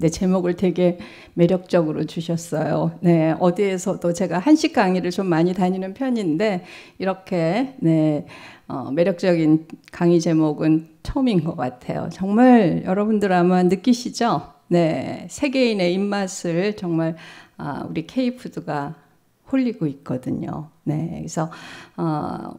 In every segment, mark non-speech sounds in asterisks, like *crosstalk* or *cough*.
네, 제목을 되게 매력적으로 주셨어요. 네, 어디에서도 제가 한식 강의를 좀 많이 다니는 편인데 이렇게 네, 어, 매력적인 강의 제목은 처음인 것 같아요. 정말 여러분들 아마 느끼시죠? 네, 세계인의 입맛을 정말 아, 우리 케이푸드가 홀리고 있거든요. 네, 그래서 어,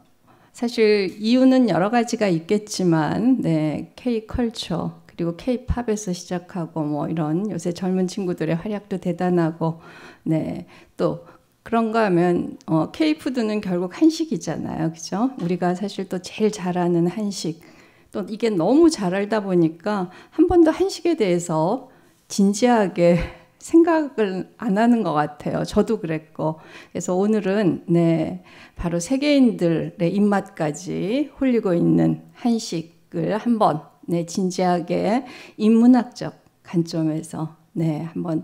사실 이유는 여러 가지가 있겠지만, 네, K 컬처 그리고 케이팝에서 시작하고 뭐 이런 요새 젊은 친구들의 활약도 대단하고 네. 또 그런가 하면 어이푸드는 결국 한식이잖아요. 그죠? 우리가 사실 또 제일 잘하는 한식. 또 이게 너무 잘 알다 보니까 한 번도 한식에 대해서 진지하게 *laughs* 생각을 안 하는 것 같아요. 저도 그랬고. 그래서 오늘은, 네, 바로 세계인들의 입맛까지 홀리고 있는 한식을 한번 네, 진지하게 인문학적 관점에서 네, 한번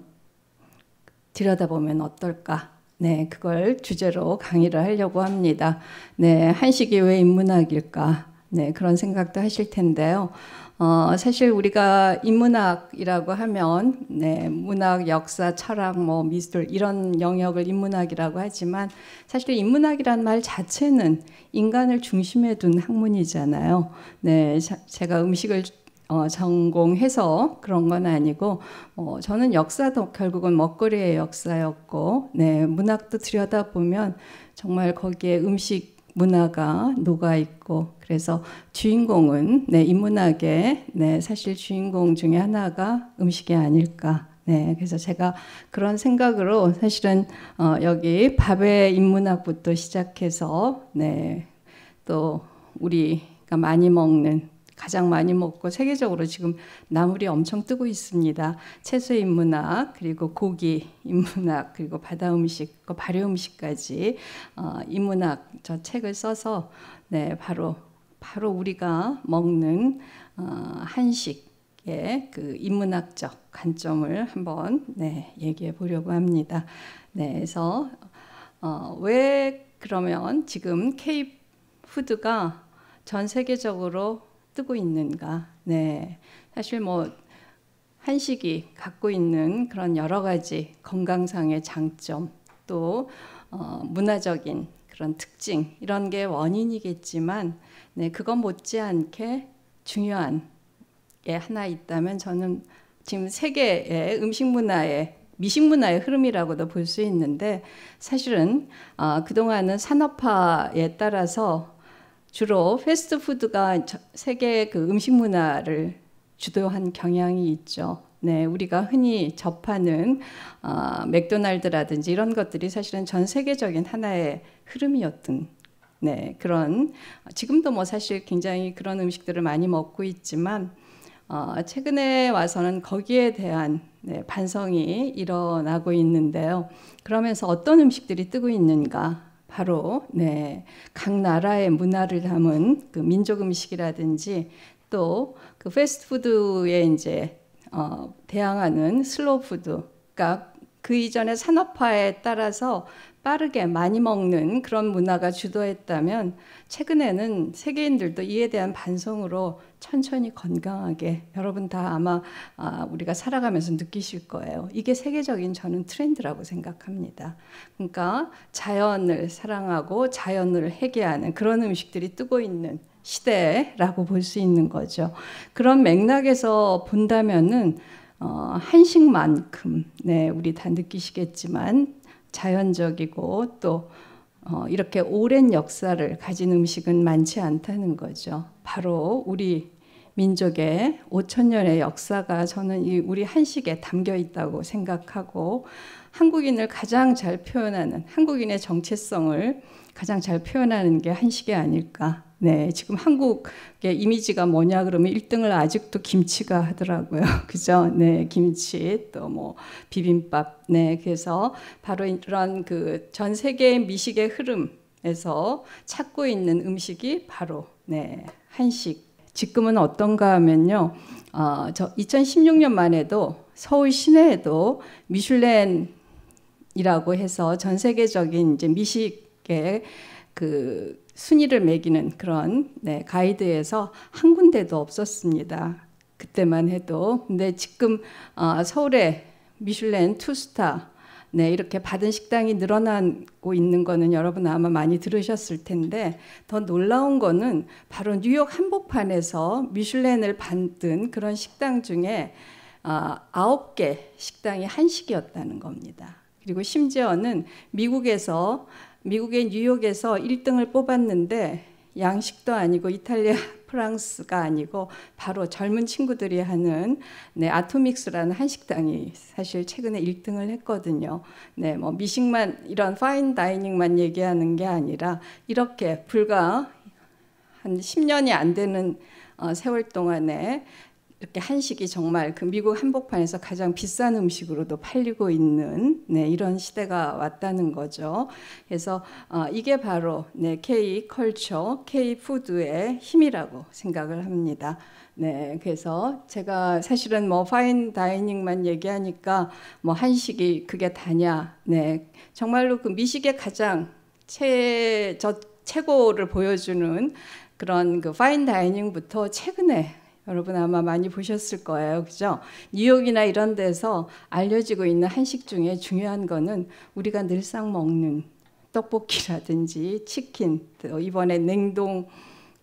들여다보면 어떨까? 네, 그걸 주제로 강의를 하려고 합니다. 네, 한식이 왜 인문학일까? 네, 그런 생각도 하실 텐데요. 어, 사실 우리가 인문학이라고 하면 네, 문학, 역사, 철학, 뭐 미술 이런 영역을 인문학이라고 하지만 사실 인문학이란 말 자체는 인간을 중심에 둔 학문이잖아요. 네, 자, 제가 음식을 어, 전공해서 그런 건 아니고 어, 저는 역사도 결국은 먹거리의 역사였고 네, 문학도 들여다보면 정말 거기에 음식 문화가 녹아 있고 그래서 주인공은 네, 인문학의 네, 사실 주인공 중에 하나가 음식이 아닐까. 네, 그래서 제가 그런 생각으로 사실은 어, 여기 밥의 인문학부터 시작해서 네, 또 우리가 많이 먹는 가장 많이 먹고 세계적으로 지금 나물이 엄청 뜨고 있습니다. 채소 인문학 그리고 고기 인문학 그리고 바다 음식, 그 발효 음식까지 어, 인문학 저 책을 써서 네 바로 바로 우리가 먹는 어, 한식의 그 인문학적 관점을 한번 네, 얘기해 보려고 합니다. 네, 그래서 어, 왜 그러면 지금 K 푸드가 전 세계적으로 뜨고 있는가? 네, 사실 뭐 한식이 갖고 있는 그런 여러 가지 건강상의 장점 또 어, 문화적인 그런 특징 이런 게 원인이겠지만 네, 그건 못지않게 중요한 게 하나 있다면 저는 지금 세계의 음식 문화의 미식 문화의 흐름이라고도 볼 수 있는데 사실은 어, 그동안은 산업화에 따라서 주로 패스트푸드가 세계 그 음식 문화를 주도한 경향이 있죠. 네, 우리가 흔히 접하는 어, 맥도날드라든지 이런 것들이 사실은 전 세계적인 하나의 흐름이었던 네, 그런 어, 지금도 뭐 사실 굉장히 그런 음식들을 많이 먹고 있지만 어, 최근에 와서는 거기에 대한 네, 반성이 일어나고 있는데요. 그러면서 어떤 음식들이 뜨고 있는가? 바로 네, 각 나라의 문화를 담은 그 민족 음식이라든지 또 그 패스트푸드에 이제 어, 대항하는 슬로우푸드, 그러니까 그 이전의 산업화에 따라서 빠르게 많이 먹는 그런 문화가 주도했다면 최근에는 세계인들도 이에 대한 반성으로 천천히 건강하게 여러분 다 아마 아, 우리가 살아가면서 느끼실 거예요. 이게 세계적인 저는 트렌드라고 생각합니다. 그러니까 자연을 사랑하고 자연을 해결하는 그런 음식들이 뜨고 있는 시대라고 볼 수 있는 거죠. 그런 맥락에서 본다면은 어, 한식만큼 네, 우리 다 느끼시겠지만 자연적이고 또 어, 이렇게 오랜 역사를 가진 음식은 많지 않다는 거죠. 바로 우리 민족의 5천 년의 역사가 저는 이 우리 한식에 담겨 있다고 생각하고 한국인을 가장 잘 표현하는 한국인의 정체성을 가장 잘 표현하는 게 한식이 아닐까 네, 지금 한국의 이미지가 뭐냐 그러면 1등을 아직도 김치가 하더라고요. *laughs* 그죠? 네, 김치 또 뭐 비빔밥. 네, 그래서 바로 이런 그 전 세계 미식의 흐름에서 찾고 있는 음식이 바로 네, 한식. 지금은 어떤가 하면요. 어, 저 2016년 만 해도 서울 시내에도 미슐랭이라고 해서 전 세계적인 이제 미식의 그 순위를 매기는 그런 네, 가이드에서 한 군데도 없었습니다. 그때만 해도. 근데 지금 어, 서울에 미슐랭 투스타 네, 이렇게 받은 식당이 늘어나고 있는 거는 여러분 아마 많이 들으셨을 텐데 더 놀라운 거는 바로 뉴욕 한복판에서 미슐랭을 받은 그런 식당 중에 어, 아홉 개 식당이 한식이었다는 겁니다. 그리고 심지어는 미국에서 미국의 뉴욕에서 1등을 뽑았는데 양식도 아니고 이탈리아, *laughs* 프랑스가 아니고 바로 젊은 친구들이 하는 네, 아토믹스라는 한식당이 사실 최근에 1등을 했거든요. 네, 뭐 미식만 이런 파인 다이닝만 얘기하는 게 아니라 이렇게 불과 한 10년이 안 되는 어, 세월 동안에 이렇게 한식이 정말 그 미국 한복판에서 가장 비싼 음식으로도 팔리고 있는 네, 이런 시대가 왔다는 거죠. 그래서 어, 이게 바로 네, K 컬처, K 푸드의 힘이라고 생각을 합니다. 네, 그래서 제가 사실은 뭐 파인 다이닝만 얘기하니까 뭐 한식이 그게 다냐, 네, 정말로 그 미식의 가장 최저 최고를 보여주는 그런 그 파인 다이닝부터 최근에 여러분 아마 많이 보셨을 거예요. 그죠? 뉴욕이나 이런 데서 알려지고 있는 한식 중에 중요한 거는 우리가 늘상 먹는 떡볶이라든지 치킨, 이번에 냉동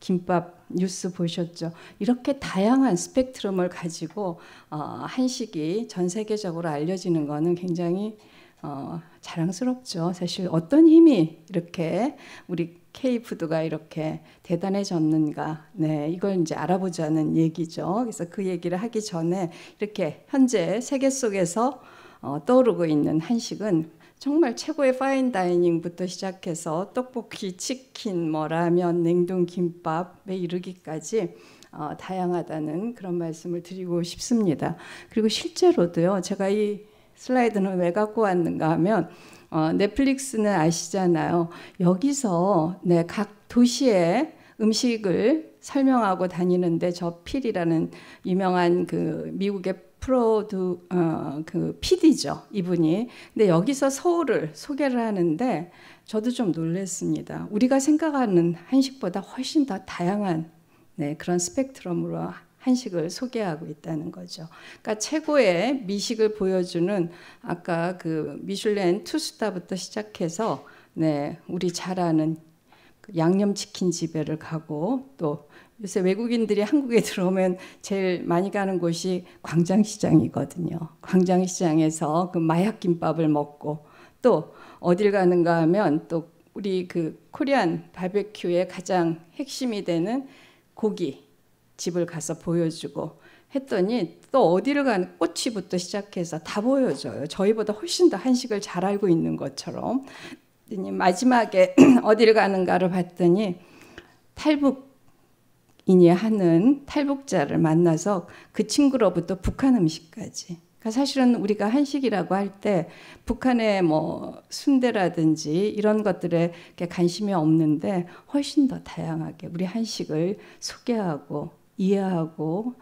김밥 뉴스 보셨죠? 이렇게 다양한 스펙트럼을 가지고 어, 한식이 전 세계적으로 알려지는 거는 굉장히 어, 자랑스럽죠. 사실 어떤 힘이 이렇게 우리 K푸드가 이렇게 대단해졌는가. 네, 이걸 이제 알아보자는 얘기죠. 그래서 그 얘기를 하기 전에 이렇게 현재 세계 속에서 어, 떠오르고 있는 한식은 정말 최고의 파인 다이닝부터 시작해서 떡볶이, 치킨, 뭐 라면, 냉동 김밥에 이르기까지 어, 다양하다는 그런 말씀을 드리고 싶습니다. 그리고 실제로도요, 제가 이 슬라이드는 왜 갖고 왔는가 하면 어, 넷플릭스는 아시잖아요. 여기서 네, 각 도시의 음식을 설명하고 다니는데 저 필이라는 유명한 그 미국의 프로듀 어, 그 PD죠 이분이. 근데 여기서 서울을 소개를 하는데 저도 좀 놀랐습니다. 우리가 생각하는 한식보다 훨씬 더 다양한 네, 그런 스펙트럼으로 한식을 소개하고 있다는 거죠. 그러니까 최고의 미식을 보여주는 아까 그 미슐랭 투스타부터 시작해서 네, 우리 잘 아는 그 양념치킨 집에를 가고 또 요새 외국인들이 한국에 *laughs* 들어오면 제일 많이 가는 곳이 광장시장이거든요. 광장시장에서 그 마약김밥을 먹고 또 어딜 가는가 하면 또 우리 그 코리안 바베큐의 가장 핵심이 되는 고기 집을 가서 보여주고 했더니 또 어디를 가는 꼬치부터 시작해서 다 보여줘요. 저희보다 훨씬 더 한식을 잘 알고 있는 것처럼. 마지막에 *clears throat* 어디를 가는가를 봤더니 탈북인이 하는 탈북자를 만나서 그 친구로부터 북한 음식까지. 그러니까 사실은 우리가 한식이라고 할 때 북한의 뭐 순대라든지 이런 것들에 관심이 없는데 훨씬 더 다양하게 우리 한식을 소개하고 이해하고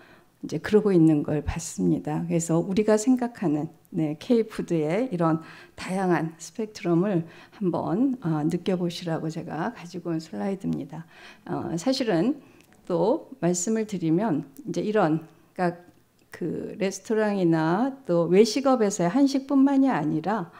이제 그러고 있는 걸 봤습니다. 그래서 우리가 생각하는 네, K푸드의 이런 다양한 스펙트럼을 한번 어, 느껴보시라고 제가 가지고 온 슬라이드입니다. 어, 사실은 또 말씀을 드리면 이제 이런 그러니까 그 레스토랑이나 또 외식업에서의 한식뿐만이 아니라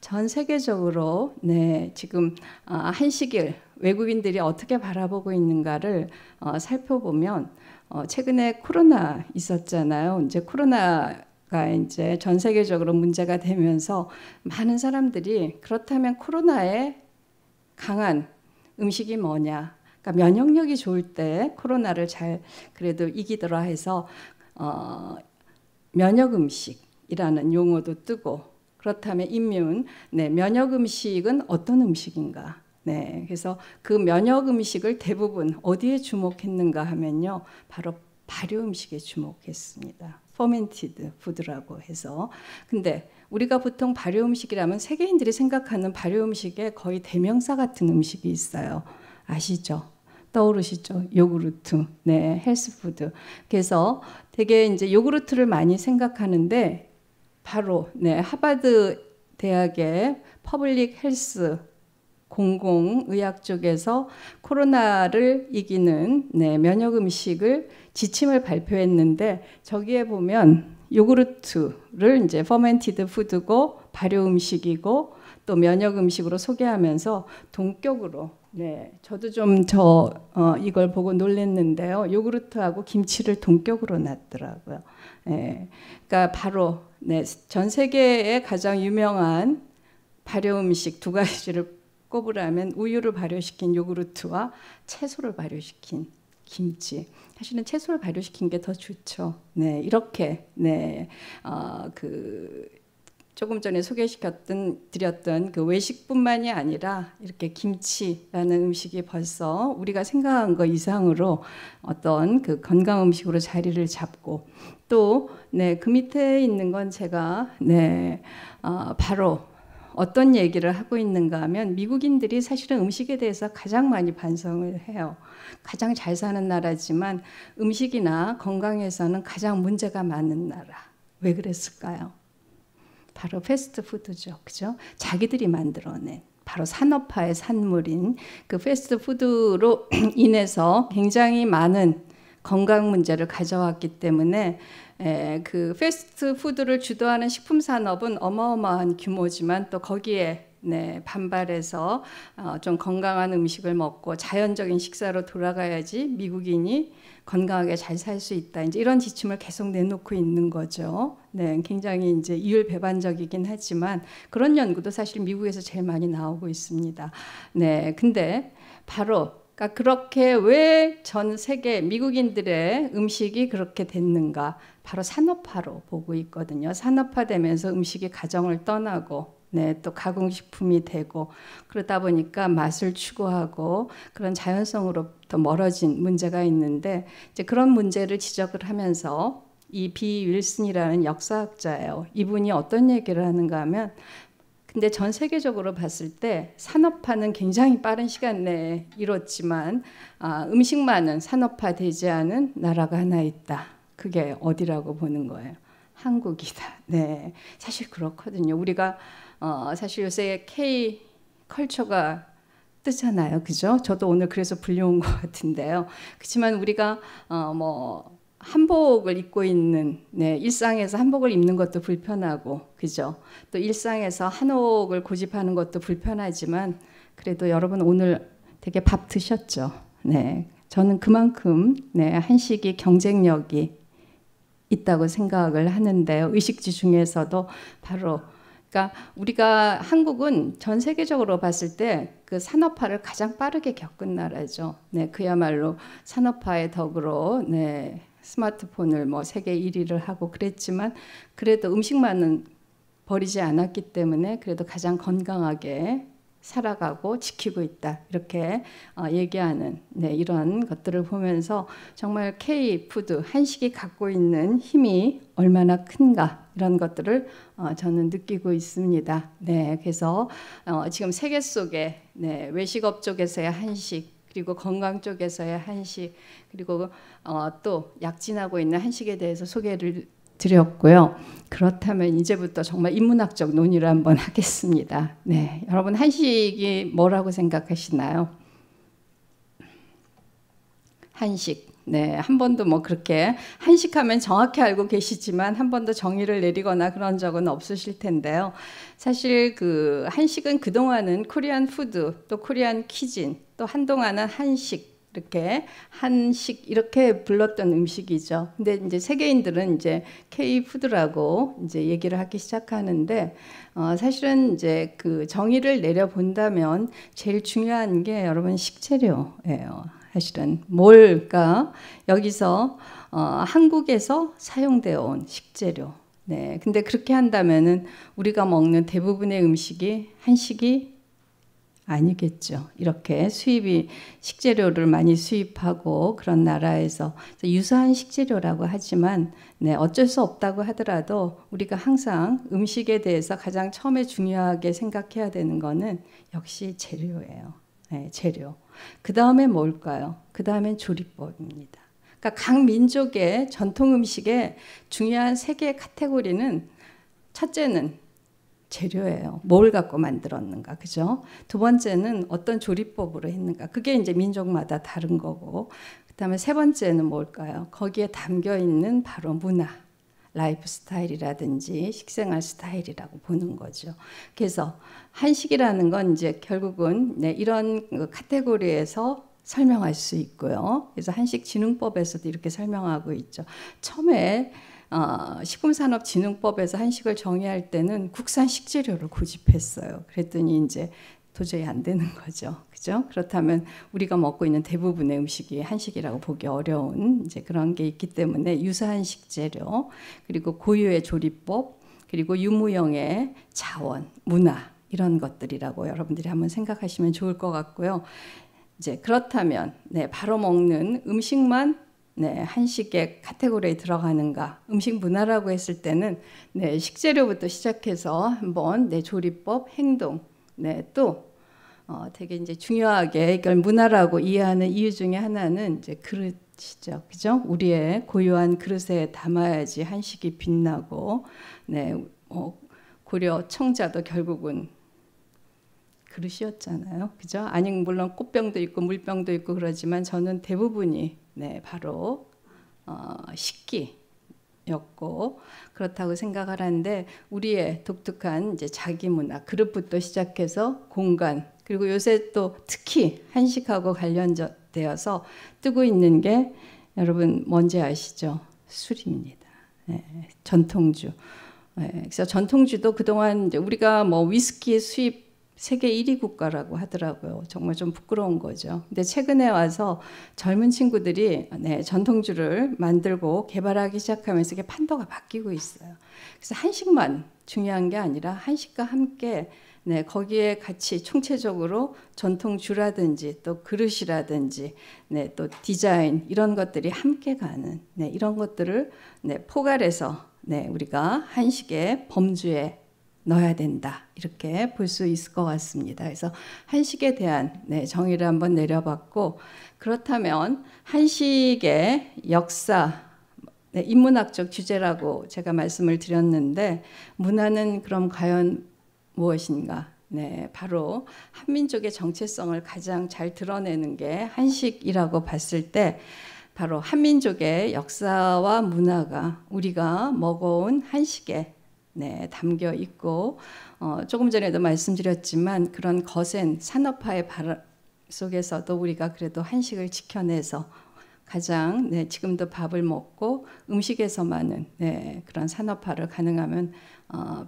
전 세계적으로 네, 지금 어, 한식을 외국인들이 어떻게 바라보고 있는가를 어, 살펴보면 어, 최근에 코로나 있었잖아요. 이제 코로나 가 이제 전 세계적으로 문제가 되면서 많은 사람들이 그렇다면 코로나에 강한 음식이 뭐냐? 그러니까 면역력이 좋을 때 코로나를 잘 그래도 이기더라 해서 어, 면역 음식이라는 용어도 뜨고 그렇다면 인문 네 면역 음식은 어떤 음식인가? 네, 그래서 그 면역 음식을 대부분 어디에 주목했는가 하면요, 바로 발효 음식에 주목했습니다. 퍼멘티드 푸드라고 해서. 근데 우리가 보통 발효 음식이라면 세계인들이 생각하는 발효 음식의 거의 대명사 같은 음식이 있어요. 아시죠? 떠오르시죠? 요구르트, 네, 헬스푸드. 그래서 되게 이제 요구르트를 많이 생각하는데 바로 네 하바드 대학의 퍼블릭 헬스 공공의학 쪽에서 코로나를 이기는 네, 면역 음식을 지침을 발표했는데 저기에 보면 요구르트를 이제 퍼멘티드 푸드고 발효 음식이고 또 면역 음식으로 소개하면서 동격으로 네 저도 좀저 어, 이걸 보고 놀랐는데요 요구르트하고 김치를 동격으로 놨더라고요. 네, 그러니까 바로 네, 전 세계에 가장 유명한 발효 음식 두 가지를 꼽으라면 우유를 발효시킨 요구르트와 채소를 발효시킨 김치. 사실은 채소를 발효시킨 게 더 좋죠. 네, 이렇게 네, 어, 그 조금 전에 소개시켰던 드렸던 그 외식뿐만이 아니라 이렇게 김치라는 음식이 벌써 우리가 생각한 것 이상으로 어떤 그 건강 음식으로 자리를 잡고 또네그 밑에 있는 건 제가 네 어, 바로 어떤 얘기를 하고 있는가 하면 미국인들이 사실은 음식에 대해서 가장 많이 반성을 해요. 가장 잘 사는 나라지만 음식이나 건강에서는 가장 문제가 많은 나라. 왜 그랬을까요? 바로 패스트푸드죠. 그죠? 자기들이 만들어낸 바로 산업화의 산물인 그 패스트푸드로 *clears throat* 인해서 굉장히 많은 건강 문제를 가져왔기 때문에 에, 그 패스트푸드를 주도하는 식품 산업은 어마어마한 규모지만 또 거기에 네, 반발해서 어, 좀 건강한 음식을 먹고 자연적인 식사로 돌아가야지 미국인이 건강하게 잘 살 수 있다. 이제 이런 지침을 계속 내놓고 있는 거죠. 네, 굉장히 이제 이율배반적이긴 하지만 그런 연구도 사실 미국에서 제일 많이 나오고 있습니다. 네, 근데 바로 그러니까 그렇게 왜 전 세계 미국인들의 음식이 그렇게 됐는가? 바로 산업화로 보고 있거든요. 산업화되면서 음식이 가정을 떠나고 네, 또 가공식품이 되고 그러다 보니까 맛을 추구하고 그런 자연성으로부터 멀어진 문제가 있는데 이제 그런 문제를 지적을 하면서 이 비 윌슨이라는 역사학자예요. 이분이 어떤 얘기를 하는가 하면 근데 전 세계적으로 봤을 때 산업화는 굉장히 빠른 시간 내에 이뤘지만 아, 음식만은 산업화되지 않은 나라가 하나 있다. 그게 어디라고 보는 거예요? 한국이다. 네, 사실 그렇거든요. 우리가 어, 사실 요새 K 컬처가 뜨잖아요, 그죠? 저도 오늘 그래서 불려온 것 같은데요. 그렇지만 우리가 어, 뭐 한복을 입고 있는 네, 일상에서 한복을 입는 것도 불편하고 그죠? 또 일상에서 한옥을 고집하는 것도 불편하지만 그래도 여러분 오늘 되게 밥 드셨죠? 네. 저는 그만큼 네, 한식이 경쟁력이 있다고 생각을 하는데 의식지 중에서도 바로 그러니까 우리가 한국은 전 세계적으로 봤을 때 그 산업화를 가장 빠르게 겪은 나라죠. 네, 그야말로 산업화의 덕으로 네, 스마트폰을 뭐 세계 1위를 하고 그랬지만 그래도 음식만은 버리지 않았기 때문에 그래도 가장 건강하게 살아가고 지키고 있다 이렇게 어, 얘기하는 네, 이런 것들을 보면서 정말 K 푸드 한식이 갖고 있는 힘이 얼마나 큰가 이런 것들을 어, 저는 느끼고 있습니다. 네, 그래서 어, 지금 세계 속에 네, 외식업 쪽에서의 한식 그리고 건강 쪽에서의 한식 그리고 어, 또 약진하고 있는 한식에 대해서 소개를 드렸고요. 그렇다면 이제부터 정말 인문학적 논의를 한번 하겠습니다. 네, 여러분 한식이 뭐라고 생각하시나요? 한식 네, 한 번도 뭐 그렇게 한식하면 정확히 알고 계시지만 한 번도 정의를 내리거나 그런 적은 없으실 텐데요. 사실 그 한식은 그동안은 코리안 푸드, 또 코리안 키진, 또 한동안은 한식 이렇게 한식 이렇게 불렀던 음식이죠. 근데 이제 세계인들은 이제 K 푸드라고 이제 얘기를 하기 시작하는데 어 사실은 이제 그 정의를 내려 본다면 제일 중요한 게 여러분 식재료예요. 사실은 뭘까? 여기서 어, 한국에서 사용되어 온 식재료. 네. 근데 그렇게 한다면은 우리가 먹는 대부분의 음식이 한식이 아니겠죠. 이렇게 수입이 식재료를 많이 수입하고 그런 나라에서 유사한 식재료라고 하지만 네, 어쩔 수 없다고 하더라도 우리가 항상 음식에 대해서 가장 처음에 중요하게 생각해야 되는 거는 역시 재료예요. 네, 재료. 그 다음에 뭘까요? 그 다음엔 조리법입니다. 그러니까 각 민족의 전통 음식의 중요한 세 개의 카테고리는 첫째는 재료예요. 뭘 갖고 만들었는가, 그죠? 두 번째는 어떤 조리법으로 했는가. 그게 이제 민족마다 다른 거고. 그 다음에 세 번째는 뭘까요? 거기에 담겨 있는 바로 문화. 라이프 스타일이라든지 식생활 스타일이라고 보는 거죠. 그래서 한식이라는 건 이제 결국은 네, 이런 그 카테고리에서 설명할 수 있고요. 그래서 한식진흥법에서도 이렇게 설명하고 있죠. 처음에 어, 식품산업진흥법에서 한식을 정의할 때는 국산 식재료를 고집했어요. 그랬더니 이제 도저히 안 되는 거죠. 그죠? 그렇다면 우리가 먹고 있는 대부분의 음식이 한식이라고 보기 어려운 이제 그런 게 있기 때문에 유사한 식재료, 그리고 고유의 조리법, 그리고 유무형의 자원, 문화, 이런 것들이라고 여러분들이 한번 생각하시면 좋을 것 같고요. 이제 그렇다면, 네, 바로 먹는 음식만 네, 한식의 카테고리에 들어가는가? 음식 문화라고 했을 때는 네, 식재료부터 시작해서 한번 내 네, 조리법, 행동, 네, 또 어, 되게 이제 중요하게 이걸 문화라고 이해하는 이유 중에 하나는 이제 그릇이죠, 그죠? 우리의 고유한 그릇에 담아야지 한식이 빛나고, 네, 어, 고려 청자도 결국은 그릇이었잖아요, 그죠? 아니 물론 꽃병도 있고 물병도 있고 그러지만 저는 대부분이 네 바로 어, 식기였고 그렇다고 생각하는데 을 우리의 독특한 이제 자기 문화 그룹부터 시작해서 공간 그리고 요새 또 특히 한식하고 관련되어서 뜨고 있는 게 여러분 뭔지 아시죠? 술입니다. 네, 전통주. 네, 그래서 전통주도 그동안 우리가 뭐 위스키 수입 세계 1위 국가라고 하더라고요. 정말 좀 부끄러운 거죠. 근데 최근에 와서 젊은 친구들이 네, 전통주를 만들고 개발하기 시작하면서 이게 판도가 바뀌고 있어요. 그래서 한식만 중요한 게 아니라 한식과 함께 네, 거기에 같이 총체적으로 전통주라든지 또 그릇이라든지 네, 또 디자인 이런 것들이 함께 가는 네, 이런 것들을 네, 포괄해서 네, 우리가 한식의 범주에 넣어야 된다 이렇게 볼 수 있을 것 같습니다. 그래서 한식에 대한 네, 정의를 한번 내려봤고 그렇다면 한식의 역사 네, 인문학적 주제라고 제가 말씀을 드렸는데 문화는 그럼 과연 무엇인가? 네, 바로 한민족의 정체성을 가장 잘 드러내는 게 한식이라고 봤을 때 바로 한민족의 역사와 문화가 우리가 먹어온 한식에 네, 담겨 있고 어, 조금 전에도 말씀드렸지만 그런 거센 산업화의 바람 속에서도 우리가 그래도 한식을 지켜내서 가장 네, 지금도 밥을 먹고 음식에서만은 네, 그런 산업화를 가능하면 어,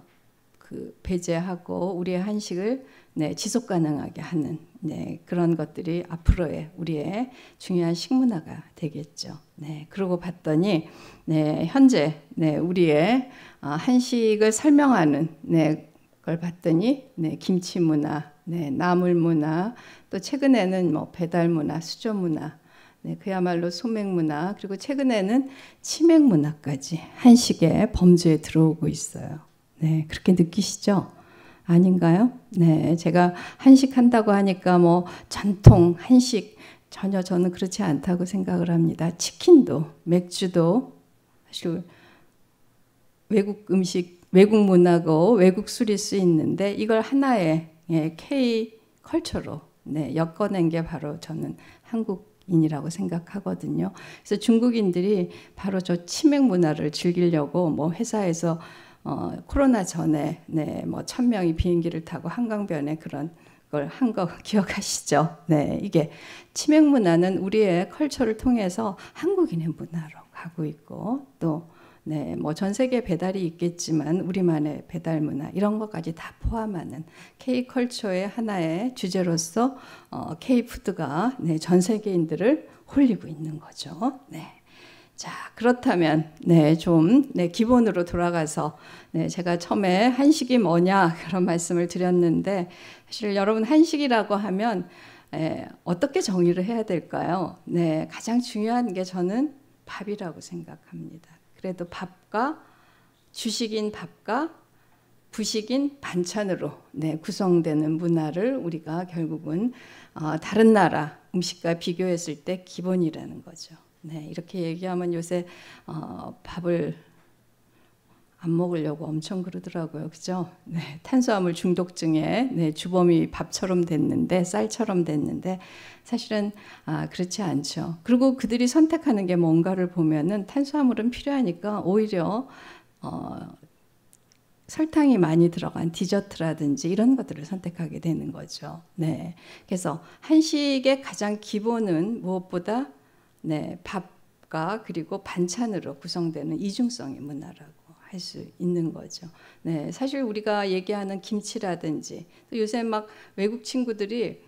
그 배제하고 우리의 한식을 네, 지속 가능하게 하는 네, 그런 것들이 앞으로의 우리의 중요한 식문화가 되겠죠. 네, 그러고 봤더니 네, 현재 네, 우리의 아, 한식을 설명하는 네, 걸 봤더니 네, 김치 문화, 네, 나물 문화, 또 최근에는 뭐 배달 문화, 수저 문화, 네, 그야말로 소맥 문화, 그리고 최근에는 치맥 문화까지 한식의 범주에 들어오고 있어요. 네, 그렇게 느끼시죠? 아닌가요? 네, 제가 한식 한다고 하니까 뭐 전통 한식 전혀 저는 그렇지 않다고 생각을 합니다. 치킨도, 맥주도 사실 외국 음식, 외국 문화고 외국 술일 수 있는데 이걸 하나의 예, K 컬처로 네, 엮어낸 게 바로 저는 한국인이라고 생각하거든요. 그래서 중국인들이 바로 저 치맥 문화를 즐기려고 뭐 회사에서 어, 코로나 전에 네, 뭐천 명이 비행기를 타고 한강변에 그런 그걸 한거 *laughs* 기억하시죠? 네, 이게 치맥 문화는 우리의 컬처를 통해서 한국인의 문화로 가고 있고 또 네, 뭐 전 세계 배달이 있겠지만 우리만의 배달 문화 이런 것까지 다 포함하는 K 컬처의 하나의 주제로서 어, K 푸드가 네, 전 세계인들을 홀리고 있는 거죠. 네. 자, 그렇다면, 네, 좀, 네, 기본으로 돌아가서, 네, 제가 처음에 한식이 뭐냐, *laughs* 그런 말씀을 드렸는데, 사실 여러분 한식이라고 하면, 에, 예, 어떻게 정의를 해야 될까요? 네, 가장 중요한 게 저는 밥이라고 생각합니다. 그래도 밥과 주식인 밥과 부식인 반찬으로 네, 구성되는 문화를 우리가 결국은 어, 다른 나라 음식과 비교했을 때 기본이라는 거죠. 네, 이렇게 얘기하면 요새 어, 밥을 안 먹으려고 엄청 그러더라고요. 그죠? 네, 탄수화물 중독증에 네, 주범이 밥처럼 됐는데 쌀처럼 됐는데 사실은 아, 그렇지 않죠. 그리고 그들이 선택하는 게 뭔가를 보면은 탄수화물은 필요하니까 오히려 어, 설탕이 많이 들어간 디저트라든지 이런 것들을 선택하게 되는 거죠. 네. 그래서 한식의 가장 기본은 무엇보다 네, 밥과 그리고 반찬으로 구성되는 이중성의 문화라고 할 수 있는 거죠. 네, 사실 우리가 얘기하는 김치라든지 또 요새 막 외국 친구들이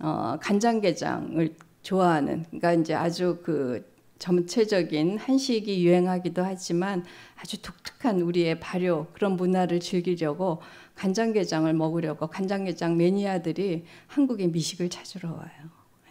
어, 간장게장을 좋아하는 그러니까 이제 아주 그 전체적인 한식이 유행하기도 하지만 아주 독특한 우리의 발효 그런 문화를 즐기려고 간장게장을 먹으려고 간장게장 매니아들이 한국의 미식을 찾으러 와요.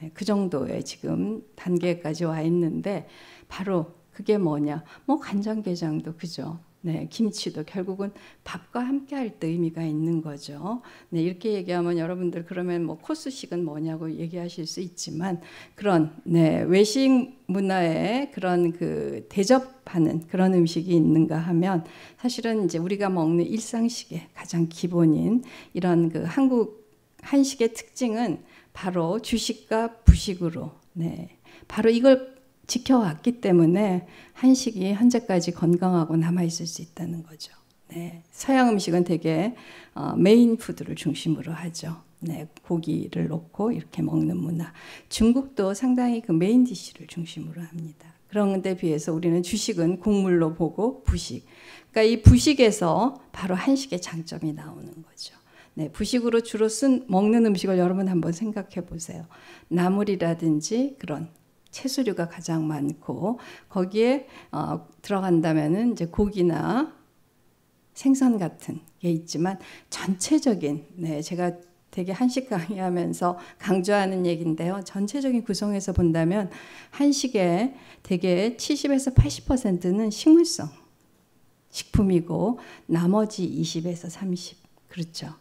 네, 그 정도의 지금 단계까지 와 있는데 바로 그게 뭐냐? 뭐 간장게장도 그죠. 네, 김치도 결국은 밥과 함께 할 때 의미가 있는 거죠. 네, 이렇게 얘기하면 여러분들 그러면 뭐 코스식은 뭐냐고 얘기하실 수 있지만 그런 네, 외식 문화에 그런 그 대접하는 그런 음식이 있는가 하면 사실은 이제 우리가 먹는 일상식의 가장 기본인 이런 그 한국 한식의 특징은 바로 주식과 부식으로 네. 바로 이걸 지켜왔기 때문에 한식이 현재까지 건강하고 남아있을 수 있다는 거죠. 네. 서양 음식은 되게 어, 메인 푸드를 중심으로 하죠. 네, 고기를 넣고 이렇게 먹는 문화. 중국도 상당히 그 메인 디쉬를 중심으로 합니다. 그런 데 비해서 우리는 주식은 국물로 보고 부식. 그러니까 이 부식에서 바로 한식의 장점이 나오는 거죠. 네, 부식으로 주로 쓴 먹는 음식을 여러분 한번 생각해 보세요. 나물이라든지 그런 채소류가 가장 많고 거기에 어, 들어간다면은 이제 고기나 생선 같은 게 있지만 전체적인 네, 제가 되게 한식 강의하면서 강조하는 얘기인데요. 전체적인 구성에서 본다면 한식의 되게 70에서 80%는 식물성 식품이고 나머지 20에서 30 그렇죠.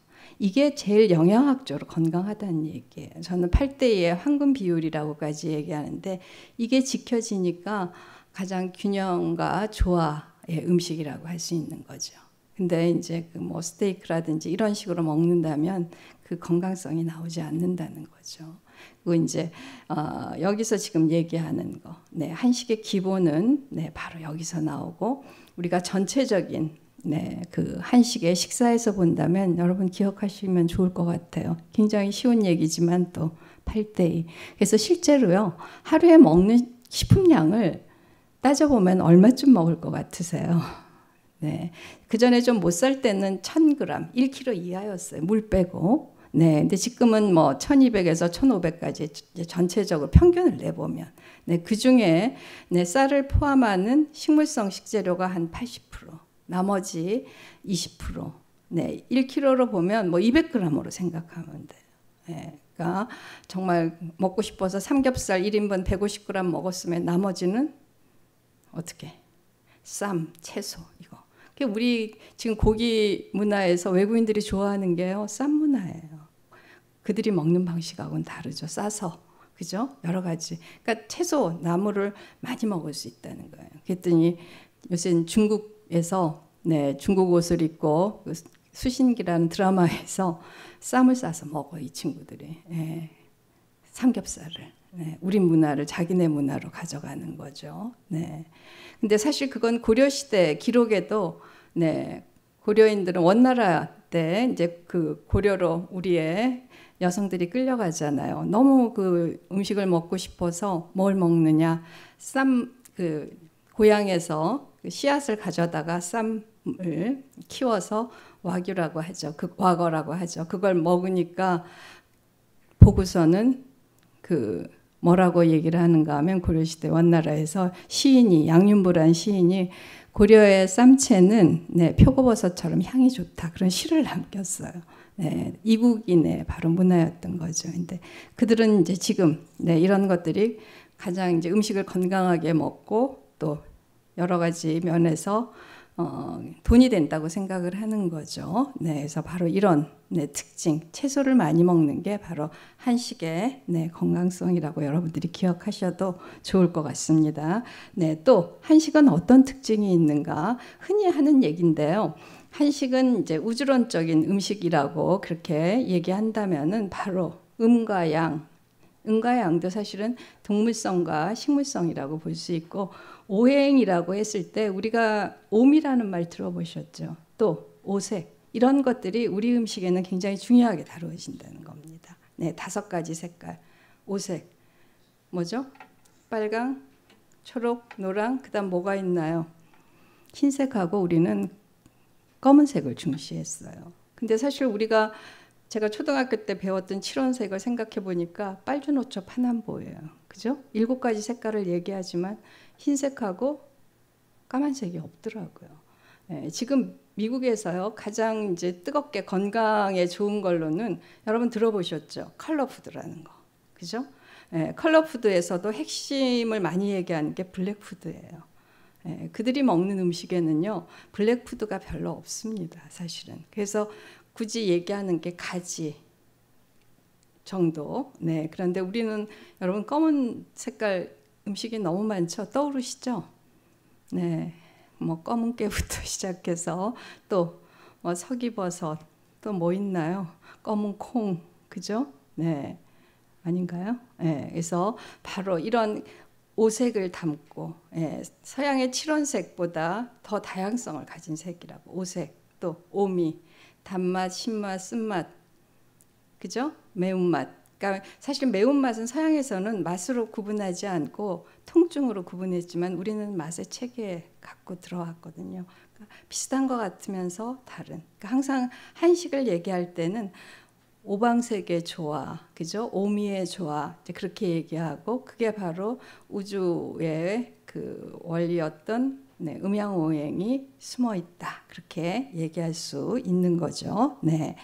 이게 제일 영양학적으로 건강하다는 얘기예요. 저는 8대의 황금 비율이라고까지 얘기하는데 이게 지켜지니까 가장 균형과 조화의 음식이라고 할 수 있는 거죠. 근데 이제 그뭐 스테이크라든지 이런 식으로 먹는다면 그 건강성이 나오지 않는다는 거죠. 그 이제 어, 여기서 지금 얘기하는 거, 네 한식의 기본은 네 바로 여기서 나오고 우리가 전체적인 네, 그 한식의 식사에서 본다면 여러분 기억하시면 좋을 것 같아요. 굉장히 쉬운 얘기지만 또8대이 그래서 실제로요, 하루에 먹는 식품량을 따져보면 얼마쯤 먹을 것 같으세요? 네. 그 전에 좀 못 살 때는 1000g, 1kg 이하였어요. 물 빼고. 네. 근데 지금은 뭐 1200에서 1500까지 전체적으로 평균을 내보면. 네. 그 중에 네, 쌀을 포함하는 식물성 식재료가 한 80%. 나머지 20%. 네, 1kg로 보면 뭐 200g으로 생각하면 돼요. 네, 예, 그러니까 정말 먹고 싶어서 삼겹살 1인분 150g 먹었으면 나머지는 어떻게? 쌈, 채소 이거. 그 우리 지금 고기 문화에서 외국인들이 좋아하는 게요. 쌈 문화예요. 그들이 먹는 방식하고는 다르죠. 싸서. 그죠? 여러 가지. 그러니까 채소, 나물을 많이 먹을 수 있다는 거예요. 그랬더니 요새 중국 에서 네, 중국 옷을 입고 그 수신기라는 드라마에서 쌈을 싸서 먹어 이 친구들이 네, 삼겹살을 네, 우리 문화를 자기네 문화로 가져가는 거죠. 네, 근데 사실 그건 고려 시대 기록에도 네, 고려인들은 원나라 때 이제 그 고려로 우리의 여성들이 끌려가잖아요. 너무 그 음식을 먹고 싶어서 뭘 먹느냐 쌈 그 고향에서 그 씨앗을 가져다가 쌈을 키워서 와규라고 하죠. 그 와거라고 하죠. 그걸 먹으니까 보고서는 그 뭐라고 얘기를 하는가 하면 고려시대 원나라에서 시인이 양윤보란 시인이 고려의 쌈채는 네, 표고버섯처럼 향이 좋다 그런 시를 남겼어요. 네, 이국인의 바로 문화였던 거죠. 근데 그들은 이제 지금 네, 이런 것들이 가장 이제 음식을 건강하게 먹고 또 여러 가지 면에서 어, 돈이 된다고 생각을 하는 거죠. 네, 그래서 바로 이런 네, 특징, 채소를 많이 먹는 게 바로 한식의 네, 건강성이라고 여러분들이 기억하셔도 좋을 것 같습니다. 네, 또 한식은 어떤 특징이 있는가? 흔히 하는 얘기인데요. 한식은 이제 우주론적인 음식이라고 그렇게 얘기한다면은 바로 음과 양, 음과 양도 사실은 동물성과 식물성이라고 볼 수 있고 오행이라고 했을 때 우리가 옴이라는 말 들어보셨죠? 또 오색 이런 것들이 우리 음식에는 굉장히 중요하게 다루어진다는 겁니다. 네, 다섯 가지 색깔. 오색. 뭐죠? 빨강, 초록, 노랑, 그다음 뭐가 있나요? 흰색하고 우리는 검은색을 중시했어요. 근데 사실 우리가 제가 초등학교 때 배웠던 칠원색을 생각해 보니까 빨주노초 파남보예요. 그죠? 일곱 가지 색깔을 얘기하지만 흰색하고 까만색이 없더라고요. 예, 지금 미국에서요 가장 이제 뜨겁게 건강에 좋은 걸로는 여러분 들어보셨죠? 컬러푸드라는 거, 그죠? 예, 컬러푸드에서도 핵심을 많이 얘기하는 게 블랙푸드예요. 예, 그들이 먹는 음식에는요 블랙푸드가 별로 없습니다, 사실은. 그래서 굳이 얘기하는 게 가지, 정도. 네. 그런데 우리는 여러분 검은 색깔 음식이 너무 많죠. 떠오르시죠? 네. 뭐 검은깨부터 *laughs* 시작해서 또뭐 서기버섯 또 뭐 있나요? 검은 콩. 그죠? 네. 아닌가요? 네. 그래서 바로 이런 오색을 담고 예, 서양의 칠원색보다 더 다양성을 가진 색이라고 오색 또 오미 단맛 신맛 쓴맛 그죠 매운맛 그러니까 사실 매운맛은 서양에서는 맛으로 구분하지 않고 통증으로 구분했지만 우리는 맛의 체계에 갖고 들어왔거든요. 그러니까 비슷한 것 같으면서 다른. 그러니까 항상 한식을 얘기할 때는 오방색의 조화, 그죠? 오미의 조화 그렇게 얘기하고 그게 바로 우주의 그 원리였던 네, 음양오행이 숨어 있다 그렇게 얘기할 수 있는 거죠. 네,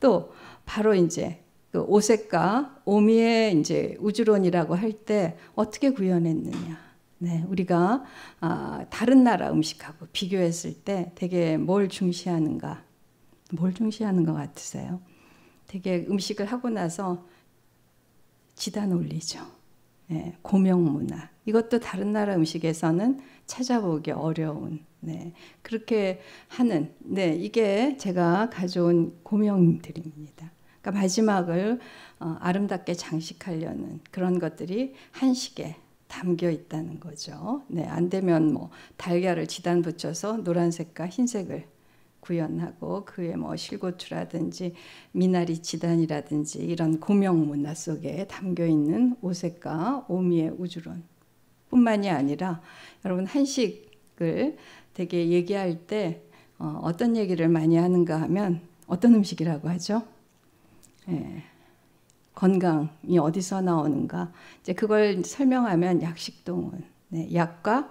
또 바로 이제 그 오색과 오미의 이제 우주론이라고 할 때 어떻게 구현했느냐. 네, 우리가 아, 다른 나라 음식하고 비교했을 때 되게 뭘 중시하는가, 뭘 중시하는 것 같으세요? 되게 음식을 하고 나서 지단 올리죠. 네, 고명 문화. 이것도 다른 나라 음식에서는 찾아보기 어려운. 네, 그렇게 하는. 네, 이게 제가 가져온 고명들입니다. 그러니까 마지막을 어, 아름답게 장식하려는 그런 것들이 한식에 담겨 있다는 거죠. 네, 안 되면 뭐 달걀을 지단 붙여서 노란색과 흰색을 구현하고 그의 뭐 실고추라든지 미나리 지단이라든지 이런 고명 문화 속에 담겨 있는 오색과 오미의 우주론뿐만이 아니라 여러분 한식을 되게 얘기할 때 어, 어떤 얘기를 많이 하는가 하면 어떤 음식이라고 하죠? 예, 건강이 어디서 나오는가 이제 그걸 설명하면 약식동은 네, 약과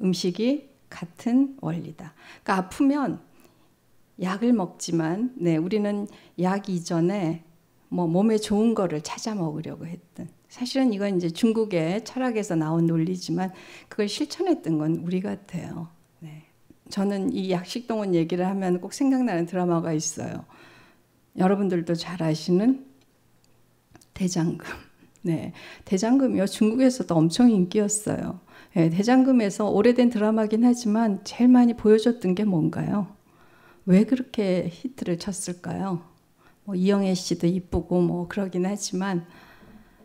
음식이 같은 원리다. 그러니까 아프면 약을 먹지만 네, 우리는 약 이전에 뭐 몸에 좋은 거를 찾아 먹으려고 했던 사실은 이건 이제 중국의 철학에서 나온 논리지만 그걸 실천했던 건 우리 같아요. 네. 저는 이 약식동원 얘기를 하면 꼭 생각나는 드라마가 있어요. 여러분들도 잘 아시는 대장금. 네. 대장금이요. 중국에서도 엄청 인기였어요. 네, 대장금에서 오래된 드라마긴 하지만 제일 많이 보여줬던 게 뭔가요? 왜 그렇게 히트를 쳤을까요? 뭐 이영애 씨도 이쁘고 뭐 그러긴 하지만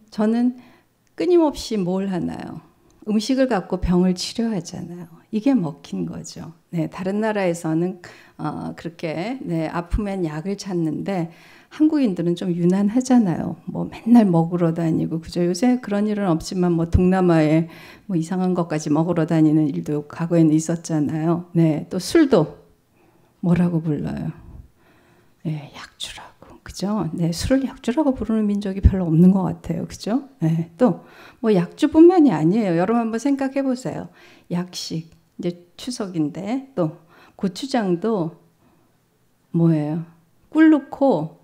저는 끊임없이 뭘 하나요? 음식을 갖고 병을 치료하잖아요. 이게 먹힌 거죠. 네, 다른 나라에서는 어, 그렇게 네, 아프면 약을 찾는데 한국인들은 좀 유난하잖아요. 뭐 맨날 먹으러 다니고 그죠. 요새 그런 일은 없지만 뭐 동남아에 뭐 이상한 것까지 먹으러 다니는 일도 과거에는 있었잖아요. 네, 또 술도 뭐라고 불러요? 네, 약주라고 그죠. 네, 술을 약주라고 부르는 민족이 별로 없는 것 같아요. 그죠. 네, 또 뭐 약주뿐만이 아니에요. 여러분 한번 생각해 보세요. 약식 이제 추석인데 또 고추장도 뭐예요? 꿀 넣고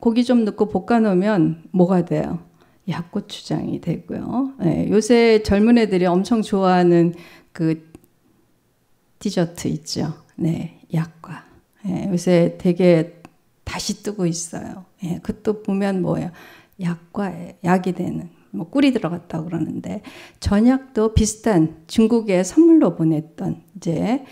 고기 좀 넣고 볶아 놓으면 뭐가 돼요? 약고추장이 되고요. 네, 요새 젊은 애들이 엄청 좋아하는 그 디저트 있죠. 네, 약과. 네, 요새 되게 다시 뜨고 있어요. 네, 그것도 보면 뭐예요? 약과 약이 되는 뭐 꿀이 들어갔다 그러는데 전약도 비슷한 중국에 선물로 보냈던 이제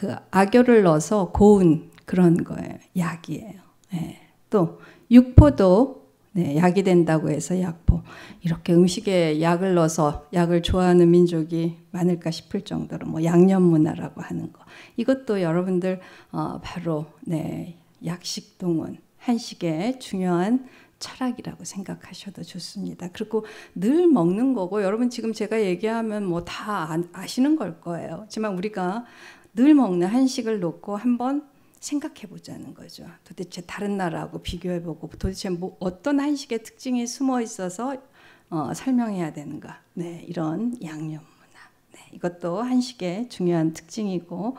그악열을 넣어서 고운 그런 거예요. 약이에요. 네. 또 육포도 네, 약이 된다고 해서 약포. 이렇게 음식에 약을 넣어서 약을 좋아하는 민족이 많을까 싶을 정도로 뭐 양념 문화라고 하는 거. 이것도 여러분들 어, 바로 네, 약식 동원 한식의 중요한 철학이라고 생각하셔도 좋습니다. 그리고 늘 먹는 거고 여러분 지금 제가 얘기하면 뭐 다 아시는 걸 거예요. 하지만 우리가 늘 먹는 한식을 놓고 한번 생각해 보자는 거죠. 도대체 다른 나라하고 비교해 보고 도대체 뭐 어떤 한식의 특징이 숨어 있어서 어, 설명해야 되는가. 네, 이런 양념 문화. 네, 이것도 한식의 중요한 특징이고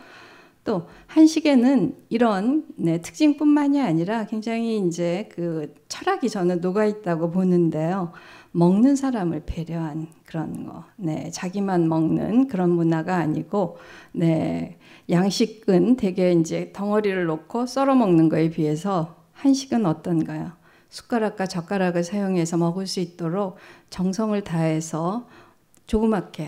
또 한식에는 이런 네, 특징뿐만이 아니라 굉장히 이제 그 철학이 저는 녹아 있다고 보는데요. 먹는 사람을 배려한 그런 거, 네, 자기만 먹는 그런 문화가 아니고, 네, 양식은 대개 이제 덩어리를 놓고 썰어 먹는 거에 비해서 한식은 어떤가요? 숟가락과 젓가락을 사용해서 먹을 수 있도록 정성을 다해서 조그맣게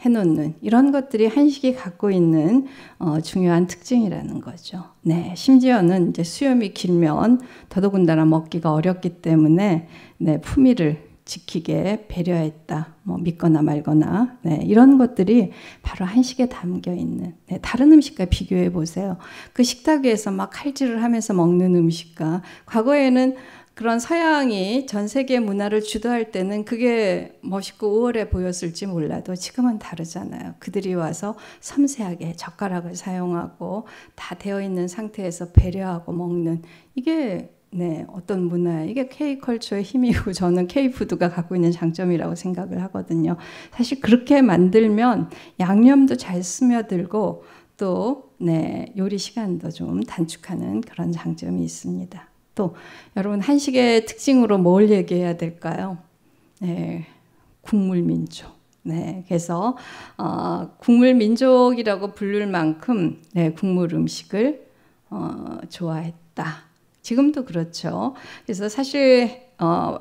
해놓는 이런 것들이 한식이 갖고 있는 어, 중요한 특징이라는 거죠. 네, 심지어는 이제 수염이 길면 더더군다나 먹기가 어렵기 때문에 네, 품위를 지키게 배려했다. 뭐 믿거나 말거나 네, 이런 것들이 바로 한식에 담겨 있는 네, 다른 음식과 비교해 보세요. 그 식탁 위에서 막 칼질을 하면서 먹는 음식과 과거에는 그런 서양이 전 세계 문화를 주도할 때는 그게 멋있고 우월해 보였을지 몰라도 지금은 다르잖아요. 그들이 와서 섬세하게 젓가락을 사용하고 다 되어 있는 상태에서 배려하고 먹는 이게 네, 어떤 문화 이게 K 컬처의 힘이고 *laughs* 저는 K 푸드가 갖고 있는 장점이라고 생각을 하거든요. 사실 그렇게 만들면 양념도 잘 스며들고 또 네, 요리 시간도 좀 단축하는 그런 장점이 있습니다. 또 여러분 한식의 특징으로 뭘 얘기해야 될까요? 네, 국물 민족. 네, 그래서 어, 국물 민족이라고 부를 만큼 네, 국물 음식을 어, 좋아했다. 지금도 그렇죠. 그래서 사실 어,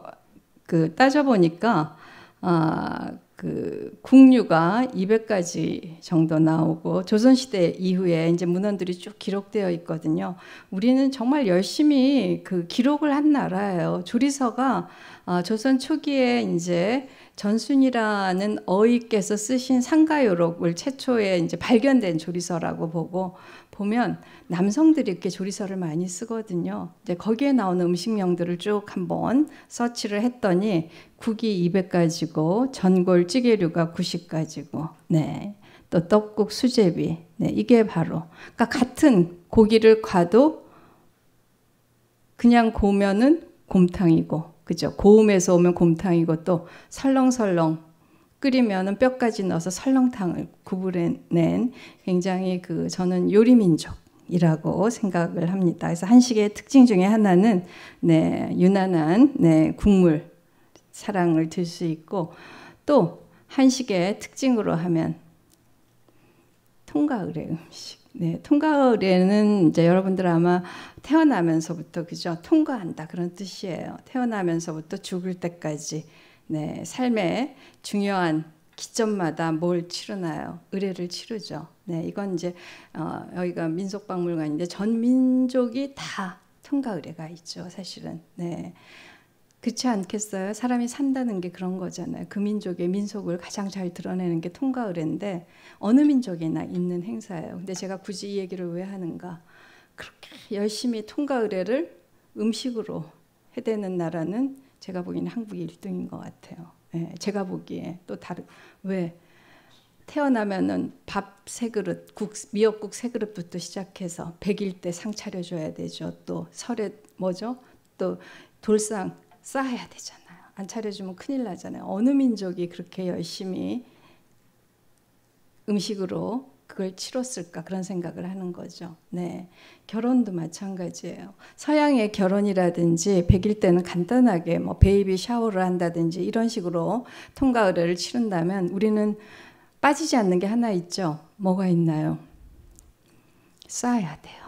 그 따져보니까 아, 그 국류가 200가지 정도 나오고 조선시대 이후에 이제 문헌들이 쭉 기록되어 있거든요. 우리는 정말 열심히 그 기록을 한 나라예요. 조리서가 아, 조선 초기에 이제 전순이라는 어의께서 쓰신 상가요록을 최초에 이제 발견된 조리서라고 보고 보면 남성들이 이렇게 조리서를 많이 쓰거든요. 이제 거기에 나오는 음식명들을 쭉 한번 서치를 했더니 국이 200가지고 전골 찌개류가 90가지고 네. 또 떡국 수제비. 네. 이게 바로 그러니까 같은 고기를 과도 그냥 고면은 곰탕이고 그죠? 고음에서 오면 곰탕이고 또 설렁설렁 끓이면 뼈까지 넣어서 설렁탕을 구부려낸 굉장히 그 저는 요리 민족이라고 생각을 합니다. 그래서 한식의 특징 중에 하나는 네 유난한 네 국물 사랑을 들 수 있고 또 한식의 특징으로 하면 통가을의 음식. 네, 통가의례는 이제 여러분들 아마 태어나면서부터 그죠? 통과한다 그런 뜻이에요. 태어나면서부터 죽을 때까지 네, 삶의 중요한 기점마다 뭘 치르나요? 의뢰를 치르죠. 네, 이건 이제 어, 여기가 민속박물관인데 전 민족이 다 통과 의뢰가 있죠, 사실은. 네. 그렇지 않겠어요? 사람이 산다는 게 그런 거잖아요. 그 민족의 민속을 가장 잘 드러내는 게 통과 의뢰인데 어느 민족이나 있는 행사예요. 근데 제가 굳이 이 얘기를 왜 하는가? 그렇게 열심히 통과 의뢰를 음식으로 해대는 나라는 제가 보기에는 한국이 1등인 것 같아요. 예, 제가 보기에 또 다른 왜 태어나면은 밥세 그릇, 국 미역국 세 그릇부터 시작해서 백일 때 상 차려줘야 되죠. 또 설에 뭐죠? 또 돌상 쌓아야 되잖아요. 안 차려주면 큰일 나잖아요. 어느 민족이 그렇게 열심히 음식으로 그걸 치렀을까 그런 생각을 하는 거죠. 네. 결혼도 마찬가지예요. 서양의 결혼이라든지 1일 때는 간단하게 뭐 베이비 샤워를 한다든지 이런 식으로 통과 의례를 치른다면 우리는 빠지지 않는 게 하나 있죠. 뭐가 있나요? 쌓야 돼요.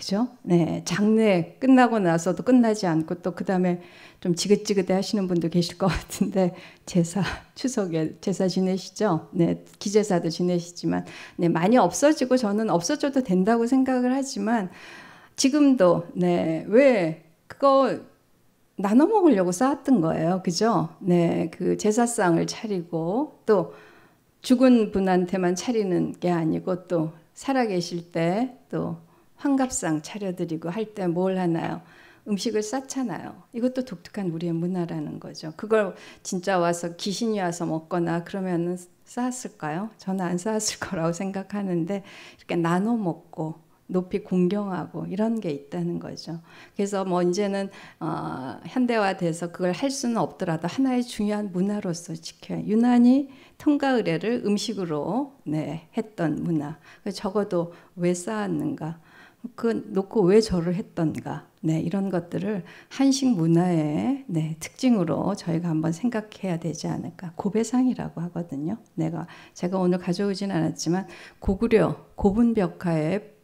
그죠? 네, 장례 끝나고 나서도 끝나지 않고 또 그 다음에 좀 지긋지긋해 하시는 분도 계실 것 같은데 제사 추석에 제사 지내시죠? 네, 기제사도 지내시지만 네 많이 없어지고 저는 없어져도 된다고 생각을 하지만 지금도 네왜 그거 나눠 먹으려고 쌓았던 거예요, 그죠? 네, 그 제사상을 차리고 또 죽은 분한테만 차리는 게 아니고 또 살아계실 때또 환갑상 차려드리고 할 때 뭘 하나요? 음식을 쌓잖아요. 이것도 독특한 우리의 문화라는 거죠. 그걸 진짜 와서 귀신이 와서 먹거나 그러면은 쌓았을까요? 저는 안 쌓았을 *laughs* 거라고 생각하는데 이렇게 나눠 먹고 높이 공경하고 이런 게 있다는 거죠. 그래서 뭐 이제는 어, 현대화돼서 그걸 할 수는 없더라도 하나의 중요한 문화로서 지켜요. 유난히 통과 의례를 음식으로 네, 했던 문화. 적어도 왜 쌓았는가? 그 놓고 왜 저를 했던가 네, 이런 것들을 한식 문화의 네, 특징으로 저희가 한번 생각해야 되지 않을까. 고배상이라고 하거든요. 내가 제가 오늘 가져오진 않았지만 고구려 고분벽화의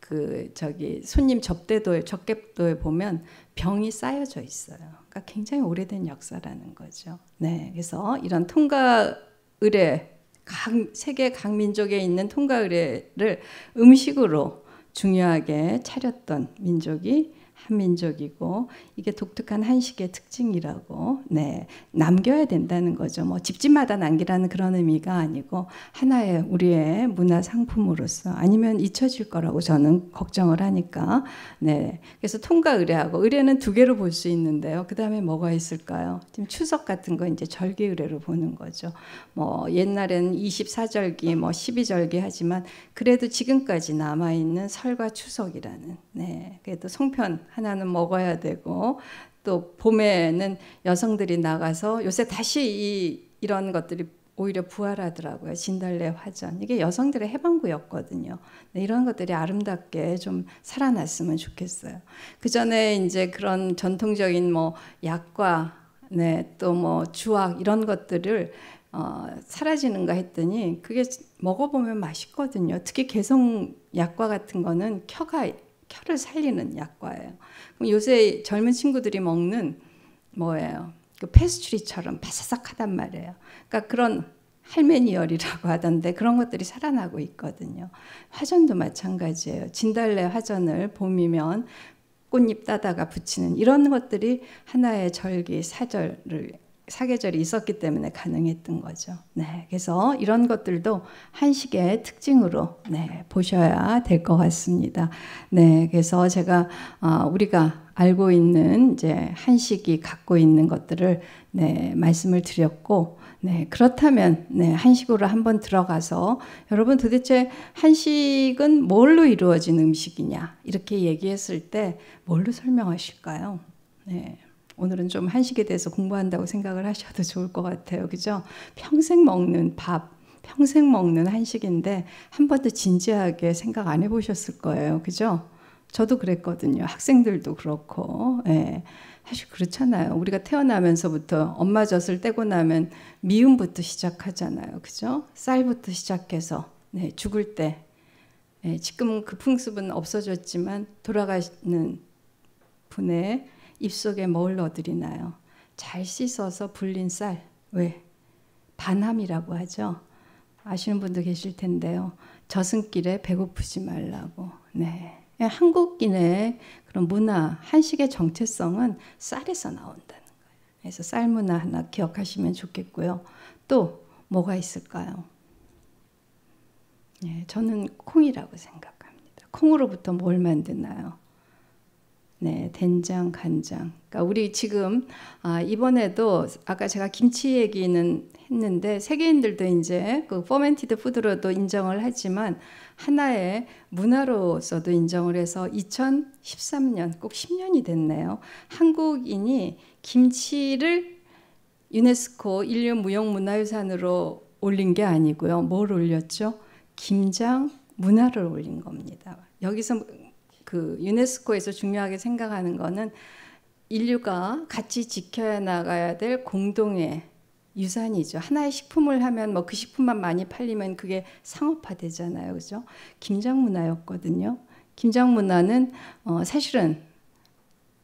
그 저기 손님 접대도에 적객도에 보면 병이 쌓여져 있어요. 그러니까 굉장히 오래된 역사라는 거죠. 네, 그래서 이런 통과 의뢰 각 세계 각 민족에 있는 통과 의뢰를 음식으로 중요하게 차렸던 민족이 한민족이고 이게 독특한 한식의 특징이라고 네 남겨야 된다는 거죠. 뭐 집집마다 남기라는 그런 의미가 아니고 하나의 우리의 문화 상품으로서 아니면 잊혀질 거라고 저는 걱정을 하니까 네 그래서 통과 의례하고의례는두 개로 볼 수 있는데요. 그 다음에 뭐가 있을까요? 지금 추석 같은 거 이제 절기 의례로 보는 거죠. 뭐 옛날엔 24절기 뭐 12절기 하지만 그래도 지금까지 남아 있는 설과 추석이라는 네 그래도 송편 하나는 먹어야 되고 또 봄에는 여성들이 나가서 요새 다시 이, 이런 것들이 오히려 부활하더라고요. 진달래 화전. 이게 여성들의 해방구였거든요. 네, 이런 것들이 아름답게 좀 살아났으면 좋겠어요. 그 전에 이제 그런 전통적인 뭐 약과 네, 또 뭐 주악 이런 것들을 어, 사라지는가 했더니 그게 먹어보면 맛있거든요. 특히 개성 약과 같은 거는 켜가 켜를 살리는 약과예요. 요새 젊은 친구들이 먹는 뭐예요? 그 패스츄리처럼 바삭삭하단 말이에요. 그러니까 그런 할메니얼이라고 하던데 그런 것들이 살아나고 있거든요. 화전도 마찬가지예요. 진달래 화전을 봄이면 꽃잎 따다가 붙이는 이런 것들이 하나의 절기 사절을 사계절이 있었기 때문에 가능했던 거죠. 네, 그래서 이런 것들도 한식의 특징으로 네, 보셔야 될 것 같습니다. 네, 그래서 제가 어, 우리가 알고 있는 이제 한식이 갖고 있는 것들을 네, 말씀을 드렸고 네, 그렇다면 네, 한식으로 한번 들어가서 여러분 도대체 한식은 뭘로 이루어진 음식이냐 이렇게 얘기했을 때 뭘로 설명하실까요? 네. 오늘은 좀 한식에 대해서 공부한다고 생각을 하셔도 좋을 것 같아요. 그죠? 평생 먹는 밥, 평생 먹는 한식인데 한 번도 진지하게 생각 안 해보셨을 거예요. 그죠? 저도 그랬거든요. 학생들도 그렇고. 예. 사실 그렇잖아요. 우리가 태어나면서부터 엄마 젖을 떼고 나면 미움부터 시작하잖아요. 그죠? 쌀부터 시작해서 네, 죽을 때 예, 네, 지금 그 풍습은 없어졌지만 돌아가는 분의 입속에 뭘 넣어드리나요? 잘 씻어서 불린 쌀. 왜? 반함이라고 하죠. 아시는 분도 계실 텐데요. 저승길에 배고프지 말라고. 네. 한국인의 그런 문화, 한식의 정체성은 쌀에서 나온다는 거예요. 그래서 쌀 문화 하나 기억하시면 좋겠고요. 또 뭐가 있을까요? 네, 저는 콩이라고 생각합니다. 콩으로부터 뭘 만드나요? 네, 된장, 간장. 그러니까 우리 지금 아, 이번에도 아까 제가 김치 얘기는 했는데 세계인들도 이제 그 포멘티드 푸드로도 인정을 하지만 하나의 문화로서도 인정을 해서 2013년 꼭 10년이 됐네요. 한국인이 김치를 유네스코 인류 무형 문화유산으로 올린 게 아니고요. 뭘 올렸죠? 김장 문화를 올린 겁니다. 여기서 그 유네스코에서 중요하게 생각하는 거는 인류가 같이 지켜야 나가야 될 공동의 유산이죠. 하나의 식품을 하면 뭐 그 식품만 많이 팔리면 그게 상업화되잖아요. 그죠? 김장 문화였거든요. 김장 문화는 어 사실은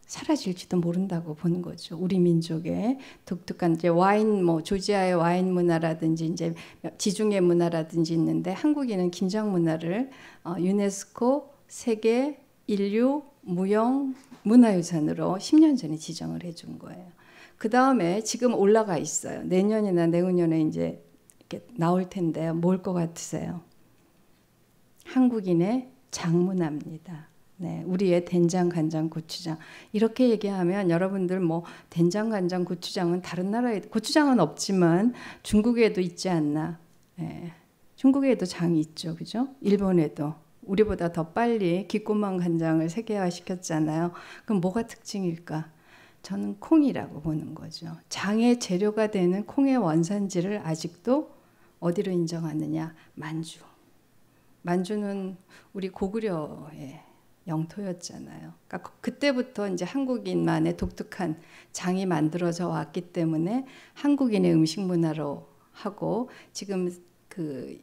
사라질지도 모른다고 보는 거죠. 우리 민족의 독특한 이제 와인 뭐 조지아의 와인 문화라든지 이제 지중해 문화라든지 있는데 한국인은 김장 문화를 어 유네스코 세계 인류, 무형, 문화유산으로 10년 전에 지정을 해준 거예요. 그 다음에 지금 올라가 있어요. 내년이나 내후년에 이제 이렇게 나올 텐데 뭘것 같으세요? 한국인의 장문화입니다. 네, 우리의 된장, 간장, 고추장 이렇게 얘기하면 여러분들 뭐 된장, 간장, 고추장은 다른 나라에 고추장은 없지만 중국에도 있지 않나? 네, 중국에도 장이 있죠, 그죠? 일본에도 우리보다 더 빨리 기꼬망 간장을 세계화 시켰잖아요. 그럼 뭐가 특징일까? 저는 콩이라고 보는 거죠. 장의 재료가 되는 콩의 원산지를 아직도 어디로 인정하느냐? 만주. 만주는 우리 고구려의 영토였잖아요. 그러니까 그때부터 이제 한국인만의 독특한 장이 만들어져 왔기 때문에 한국인의 음식 문화로 하고 지금 그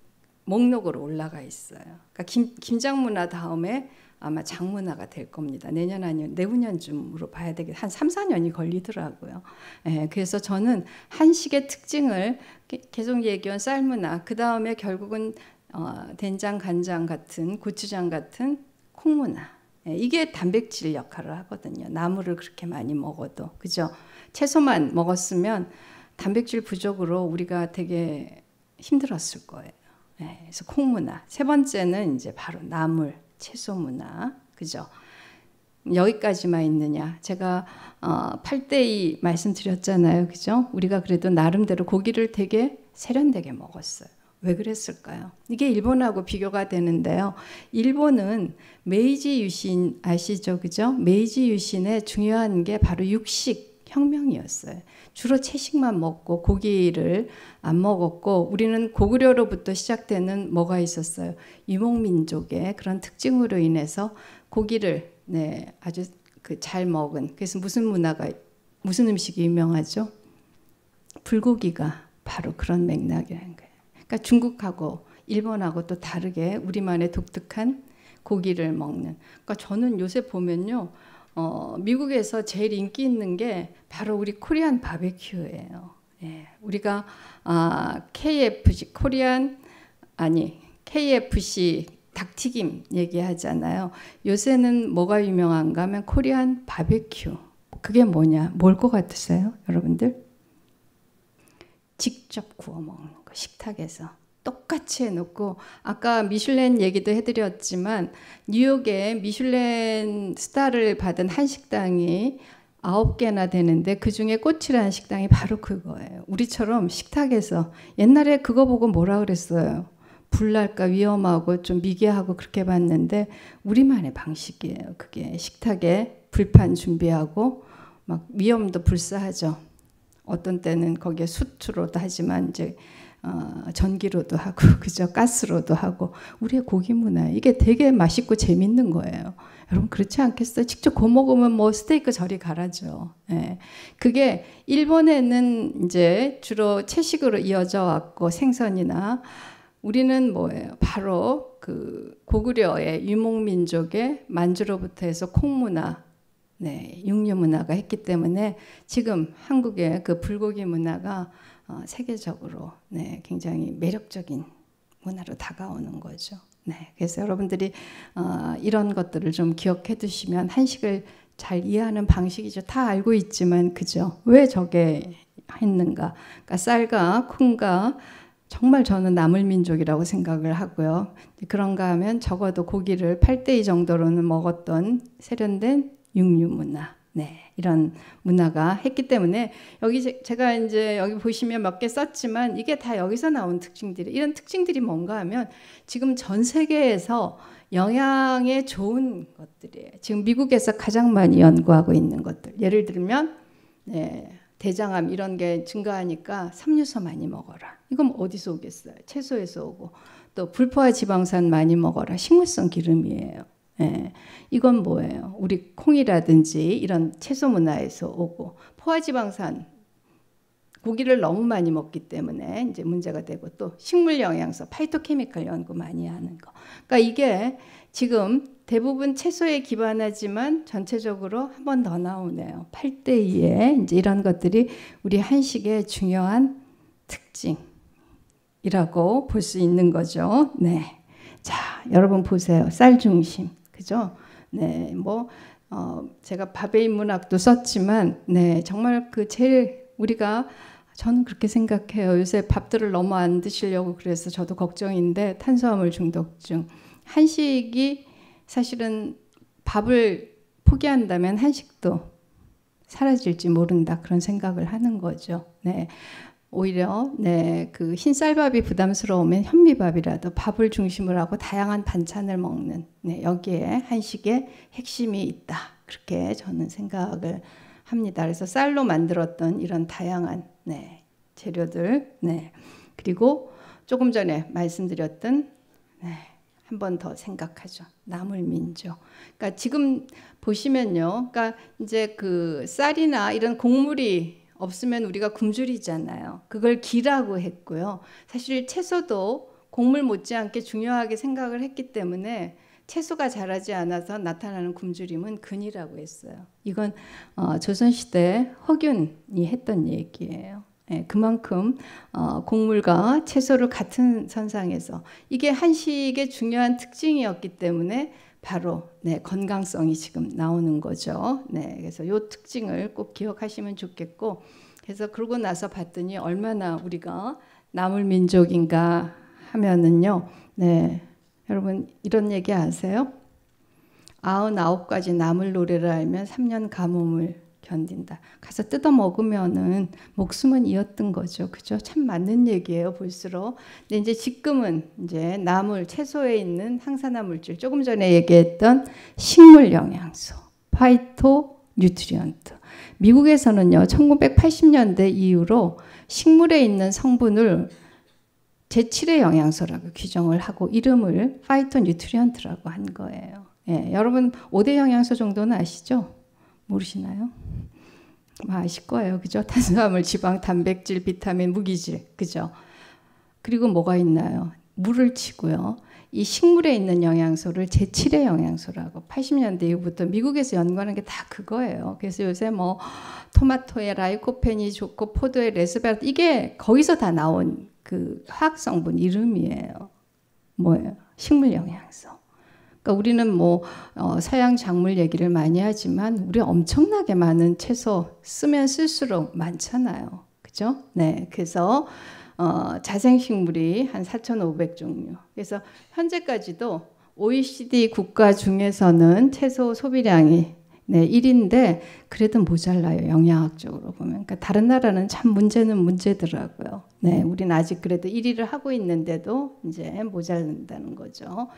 목록으로 올라가 있어요. 그러니까 김, 김장문화 다음에 아마 장문화가 될 겁니다. 내년 아니면 내후년쯤으로 봐야 되겠, 한 3, 4년이 걸리더라고요. 예, 그래서 저는 한식의 특징을 계속 얘기한 쌀문화, 그 다음에 결국은 어, 된장, 간장 같은 고추장 같은 콩문화. 예, 이게 단백질 역할을 하거든요. 나물을 그렇게 많이 먹어도. 그죠? 채소만 먹었으면 단백질 부족으로 우리가 되게 힘들었을 거예요. 네, 그래서 콩문화. 세 번째는 이제 바로 나물, 채소 문화. 그죠? 여기까지만 있느냐. 제가 어, 8대2 말씀드렸잖아요. 그죠? 우리가 그래도 나름대로 고기를 되게 세련되게 먹었어요. 왜 그랬을까요? 이게 일본하고 비교가 되는데요. 일본은 메이지 유신 아시죠? 그죠? 메이지 유신의 중요한 게 바로 육식 혁명이었어요. 주로 채식만 먹고 고기를 안 먹었고 우리는 고구려로부터 시작되는 뭐가 있었어요. 유목민족의 그런 특징으로 인해서 고기를 네, 아주 그 잘 먹은 그래서 무슨 문화가 무슨 음식이 유명하죠? 불고기가 바로 그런 맥락이라는 거예요. 그러니까 중국하고 일본하고 또 다르게 우리만의 독특한 고기를 먹는. 그러니까 저는 요새 보면요. 어, 미국에서 제일 인기 있는 게 바로 우리 코리안 바베큐예요. 예, 우리가 아, KFC 코리안 아니 KFC 닭튀김 얘기하잖아요. 요새는 뭐가 유명한가 하면 코리안 바베큐. 그게 뭐냐? 뭘 것 같으세요, 여러분들? 직접 구워 먹는 거 식탁에서 똑같이 해놓고 아까 미슐랭 얘기도 해드렸지만 뉴욕에 미슐랭 스타를 받은 한식당이 아홉 개나 되는데 그 중에 꽃이라는 식당이 바로 그거예요. 우리처럼 식탁에서 옛날에 그거 보고 뭐라 그랬어요. 불날까 위험하고 좀 미개하고 그렇게 봤는데 우리만의 방식이에요. 그게 식탁에 불판 준비하고 막 위험도 불사하죠. 어떤 때는 거기에 수트로도 하지만 이제 어, 전기로도 하고 *laughs* 그저 가스로도 하고 우리의 고기 문화 이게 되게 맛있고 재밌는 거예요. 여러분 그렇지 않겠어요? 직접 고 먹으면 뭐 스테이크 저리 가라죠. 예. 그게 일본에는 이제 주로 채식으로 이어져 왔고 생선이나 우리는 뭐예요? 바로 그 고구려의 유목민족의 만주로부터 해서 콩문화, 네, 육류 문화가 했기 때문에 지금 한국의 그 불고기 문화가 어, 세계적으로 네, 굉장히 매력적인 문화로 다가오는 거죠. 네, 그래서 여러분들이 어, 이런 것들을 좀 기억해 두시면 한식을 잘 이해하는 방식이죠. 다 알고 있지만 그죠? 왜 저게 했는가? 그러니까 쌀과 콩과 정말 저는 나물 민족이라고 생각을 하고요. 그런가 하면 적어도 고기를 8대2 정도로는 먹었던 세련된 육류 문화. 네. 이런 문화가 했기 때문에 여기 제가 이제 여기 보시면 몇 개 썼지만 이게 다 여기서 나온 특징들이 이런 특징들이 뭔가 하면 지금 전 세계에서 영양에 좋은 것들이에요. 지금 미국에서 가장 많이 연구하고 있는 것들. 예를 들면 네, 대장암 이런 게 증가하니까 삼류소 많이 먹어라. 이건 어디서 오겠어요? 채소에서 오고 또 불포화 지방산 많이 먹어라. 식물성 기름이에요. 예, 이건 뭐예요? 우리 콩이라든지 이런 채소 문화에서 오고 포화지방산 고기를 너무 많이 먹기 때문에 이제 문제가 되고 또 식물 영양소 파이토케미칼 연구 많이 하는 거. 그러니까 이게 지금 대부분 채소에 기반하지만 전체적으로 한번 더 나오네요. 8대 2에 이제 이런 것들이 우리 한식의 중요한 특징이라고 볼 수 있는 거죠. 네. 자, 여러분 보세요. 쌀 중심. 그죠? 네, 뭐 어, 제가 바베 인문학도 썼지만, 네, 정말 그 제일 우리가 저는 그렇게 생각해요. 요새 밥들을 너무 안 드시려고 그래서 저도 걱정인데 탄수화물 중독증. 한식이 사실은 밥을 포기한다면 한식도 사라질지 모른다 그런 생각을 하는 거죠. 네. 오히려 네, 그 흰쌀밥이 부담스러우면 현미밥이라도 밥을 중심으로 하고 다양한 반찬을 먹는 네, 여기에 한식의 핵심이 있다. 그렇게 저는 생각을 합니다. 그래서 쌀로 만들었던 이런 다양한 네, 재료들 네. 그리고 조금 전에 말씀드렸던 네, 한 번 더 생각하죠. 나물민족. 그러니까 지금 보시면요. 그러니까 이제 그 쌀이나 이런 곡물이 없으면 우리가 굶주리잖아요. 그걸 기라고 했고요. 사실 채소도 곡물 못지않게 중요하게 생각을 했기 때문에 채소가 자라지 않아서 나타나는 굶주림은 근이라고 했어요. 이건 어, 조선시대 허균이 했던 얘기예요. 예, 그만큼 어, 곡물과 채소를 같은 선상에서 이게 한식의 중요한 특징이었기 때문에 바로 네, 건강성이 지금 나오는 거죠. 네, 그래서 요 특징을 꼭 기억하시면 좋겠고 그래서 그러고 나서 봤더니 얼마나 우리가 남을 민족인가 하면은요. 네. 여러분 이런 얘기 아세요? 99가지 나물 노래를 알면 3년 가뭄을 견딘다. 가서 뜯어 먹으면은 목숨은 이었던 거죠. 그죠? 참 맞는 얘기예요, 볼수록. 근데 이제 지금은 이제 나물, 채소에 있는 항산화 물질, 조금 전에 얘기했던 식물 영양소, 파이토 뉴트리언트. 미국에서는요, 1980년대 이후로 식물에 있는 성분을 제7의 영양소라고 규정을 하고 이름을 파이토 뉴트리언트라고 한 거예요. 예, 여러분 5대 영양소 정도는 아시죠? 모르시나요? 뭐 아실 거예요. 그죠? 탄수화물, 지방, 단백질, 비타민, 무기질. 그죠? 그리고 뭐가 있나요? 물을 치고요. 이 식물에 있는 영양소를 제7의 영양소라고 80년대 이후부터 미국에서 연구하는 게 다 그거예요. 그래서 요새 뭐 토마토에 라이코펜이 좋고 포도에 레스베라 이게 거기서 다 나온 그 화학 성분 이름이에요. 뭐예요? 식물 영양소. 그러니까 우리는 뭐 어, 서양 작물 얘기를 많이 하지만 우리 엄청나게 많은 채소 쓰면 쓸수록 많잖아요. 그죠? 네. 그래서 어, 자생식물이 한 4,500 종류. 그래서 현재까지도 OECD 국가 중에서는 채소 소비량이 네, 1인데 그래도 모자라요. 영양학적으로 보면. 그러니까 다른 나라는 참 문제는 문제더라고요. 네, 우리는 아직 그래도 1위를 하고 있는데도 이제 모자른다는 거죠.